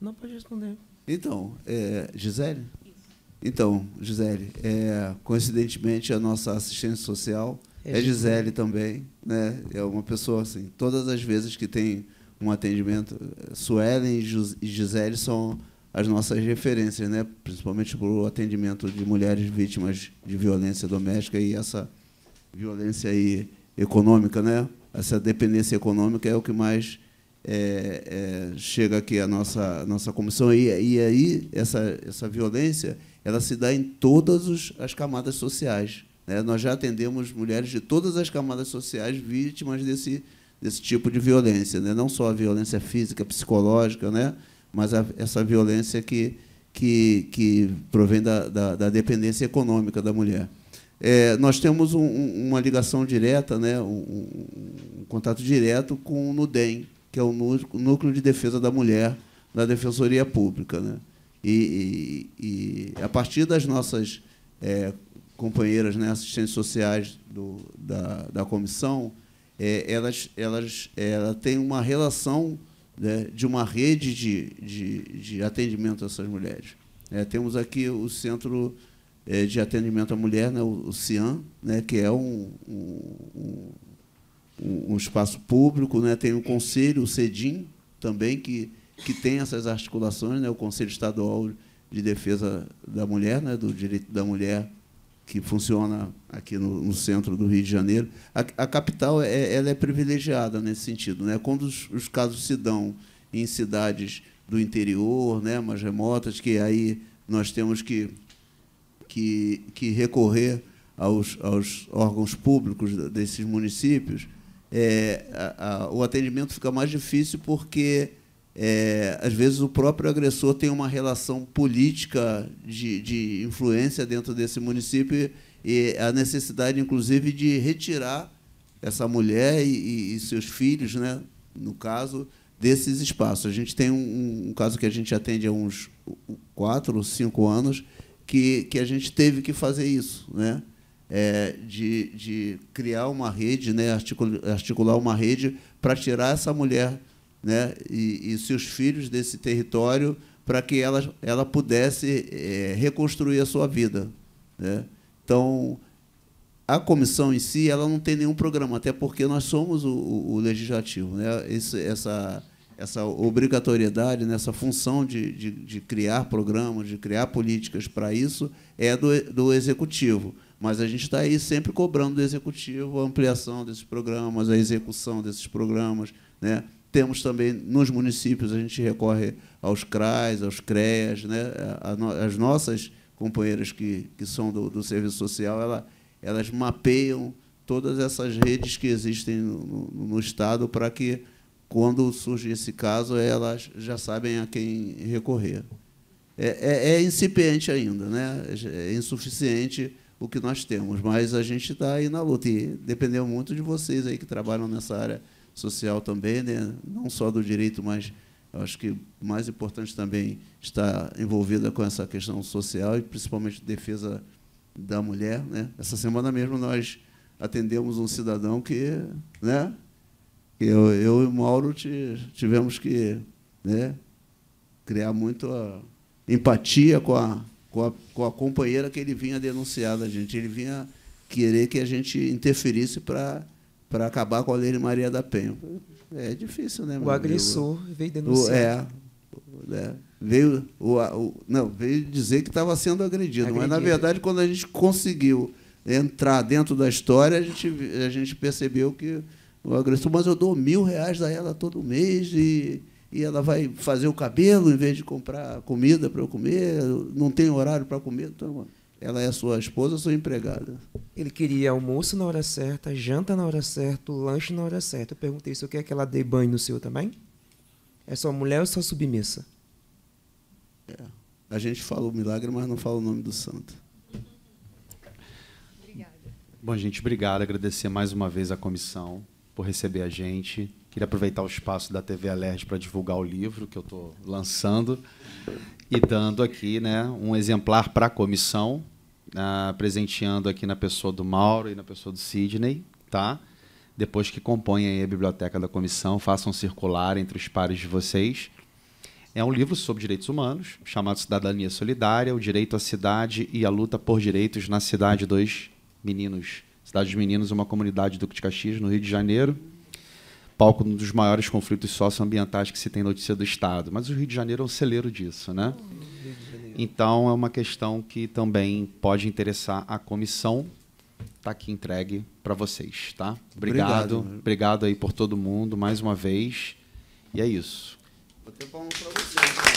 Não pode responder. Então, é, Gisele? Isso. Então, Gisele, é, coincidentemente, a nossa assistente social é, é Gisele também. Né? É uma pessoa, assim, todas as vezes que tem um atendimento, é, Suelen e Gisele são as nossas referências, né? principalmente para o atendimento de mulheres vítimas de violência doméstica e essa violência aí econômica, né? essa dependência econômica é o que mais é, é, chega aqui à nossa, à nossa comissão. E, e aí essa, essa violência ela se dá em todas os, as camadas sociais. Né? Nós já atendemos mulheres de todas as camadas sociais vítimas desse, desse tipo de violência, né? não só a violência física, psicológica, né? mas a, essa violência que, que, que provém da, da, da dependência econômica da mulher. É, nós temos um, uma ligação direta, né, um, um, contato direto com o NUDEM, que é o Núcleo de Defesa da Mulher da Defensoria Pública. Né? E, e, e a partir das nossas é, companheiras né, assistentes sociais do, da, da comissão, é, elas, elas é, ela tem uma relação né, de uma rede de, de, de atendimento a essas mulheres. É, temos aqui o Centro é, de Atendimento à Mulher, né, o CIAM, né, que é um, um, um, um espaço público, né, tem o Conselho, o CEDIM, também, que, que tem essas articulações, né, o Conselho Estadual de Defesa da Mulher, né, do Direito da Mulher que funciona aqui no, no, centro do Rio de Janeiro. A, a capital é, ela é privilegiada nesse sentido. Né? Quando os, os, casos se dão em cidades do interior, né, mais remotas, que aí nós temos que, que, que recorrer aos, aos órgãos públicos desses municípios, é, a, a, o atendimento fica mais difícil porque é, às vezes o próprio agressor tem uma relação política de, de influência dentro desse município e a necessidade, inclusive, de retirar essa mulher e, e seus filhos, né, no caso, desses espaços. A gente tem um, um caso que a gente atende há uns quatro ou cinco anos que, que a gente teve que fazer isso, né? É, de, de criar uma rede, né, articular uma rede para tirar essa mulher né, e, e seus filhos desse território para que ela, ela pudesse é, reconstruir a sua vida. Né? Então, a comissão em si ela não tem nenhum programa, até porque nós somos o, o, o legislativo. Né? Esse, essa, essa obrigatoriedade, nessa né, função de, de, de, criar programas, de criar políticas para isso, é do, do executivo. Mas a gente está aí sempre cobrando do executivo a ampliação desses programas, a execução desses programas. Né? Temos também, nos municípios, a gente recorre aos CRAs, aos CREAs, né? as nossas companheiras que, que são do, do serviço social, ela, elas mapeiam todas essas redes que existem no, no, no Estado para que, quando surge esse caso, elas já sabem a quem recorrer. É, é, é incipiente ainda, né? é insuficiente o que nós temos, mas a gente está aí na luta. E dependeu muito de vocês aí que trabalham nessa área social também, né? não só do direito, mas acho que mais importante também está envolvida com essa questão social e principalmente defesa da mulher. Né? Essa semana mesmo nós atendemos um cidadão que, né? Eu, eu e o Mauro tivemos que né? criar muito empatia com a, com a, com, a, companheira que ele vinha denunciar da gente. Ele vinha querer que a gente interferisse para para acabar com a lei de Maria da Penha. É difícil, né? O agressor amigo? veio denunciar. É, é, veio, o, o, não, veio dizer que estava sendo agredido, agredido, mas na verdade, quando a gente conseguiu entrar dentro da história, a gente, a gente percebeu que o agressor, mas eu dou mil reais a ela todo mês e, e ela vai fazer o cabelo em vez de comprar comida para eu comer, não tem horário para comer. Então, ela é sua esposa ou sua empregada? Ele queria almoço na hora certa, janta na hora certa, lanche na hora certa. Eu perguntei se eu quer que ela dê banho no seu também? É só mulher ou só submissa? É. A gente fala o milagre, mas não fala o nome do santo. Obrigada. Bom, gente, obrigado. Agradecer mais uma vez a comissão por receber a gente. Queria aproveitar o espaço da TV Alerj para divulgar o livro que eu estou lançando e dando aqui né, um exemplar para a comissão ah, presenteando aqui na pessoa do Mauro e na pessoa do Sidney, tá? Depois que compõem a biblioteca da comissão, façam circular entre os pares de vocês. É um livro sobre direitos humanos, chamado Cidadania Solidária, o direito à cidade e a luta por direitos na cidade dos meninos. Cidade dos Meninos, uma comunidade do de Caxias, no Rio de Janeiro, palco de um dos maiores conflitos socioambientais que se tem notícia do Estado. Mas o Rio de Janeiro é um celeiro disso, né? Hum, então é uma questão que também pode interessar a comissão. Está aqui entregue para vocês, tá? Obrigado, obrigado, obrigado aí por todo mundo mais uma vez. E é isso. Vou ter bom pra vocês.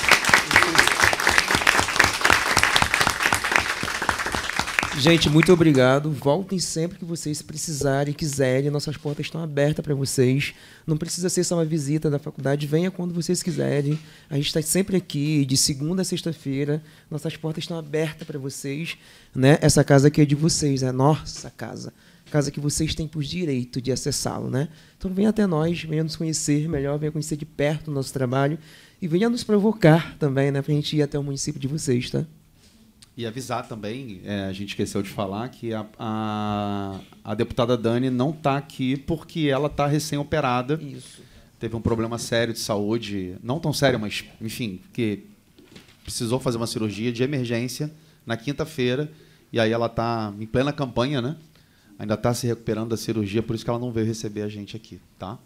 Gente, muito obrigado. Voltem sempre que vocês precisarem, quiserem. Nossas portas estão abertas para vocês. Não precisa ser só uma visita da faculdade. Venha quando vocês quiserem. A gente está sempre aqui, de segunda a sexta-feira. Nossas portas estão abertas para vocês. Né? Essa casa aqui é de vocês, é a nossa casa. Casa que vocês têm por direito de acessá-lo. Né? Então venha até nós, venha nos conhecer melhor, venha conhecer de perto o nosso trabalho. E venha nos provocar também, né? para a gente ir até o município de vocês. Tá? E avisar também, é, a gente esqueceu de falar, que a, a, a deputada Dani não está aqui porque ela está recém-operada. Isso. Teve um problema sério de saúde, não tão sério, mas, enfim, que precisou fazer uma cirurgia de emergência na quinta-feira. E aí ela está em plena campanha, né? Ainda está se recuperando da cirurgia, por isso que ela não veio receber a gente aqui, tá?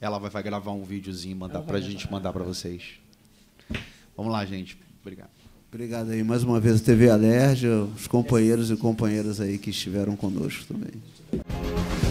Ela vai, vai gravar um videozinho e mandar para a gente mandar para vocês. Vamos lá, gente. Obrigado. Obrigado aí mais uma vez a TV Alérgia os companheiros e companheiras aí que estiveram conosco também.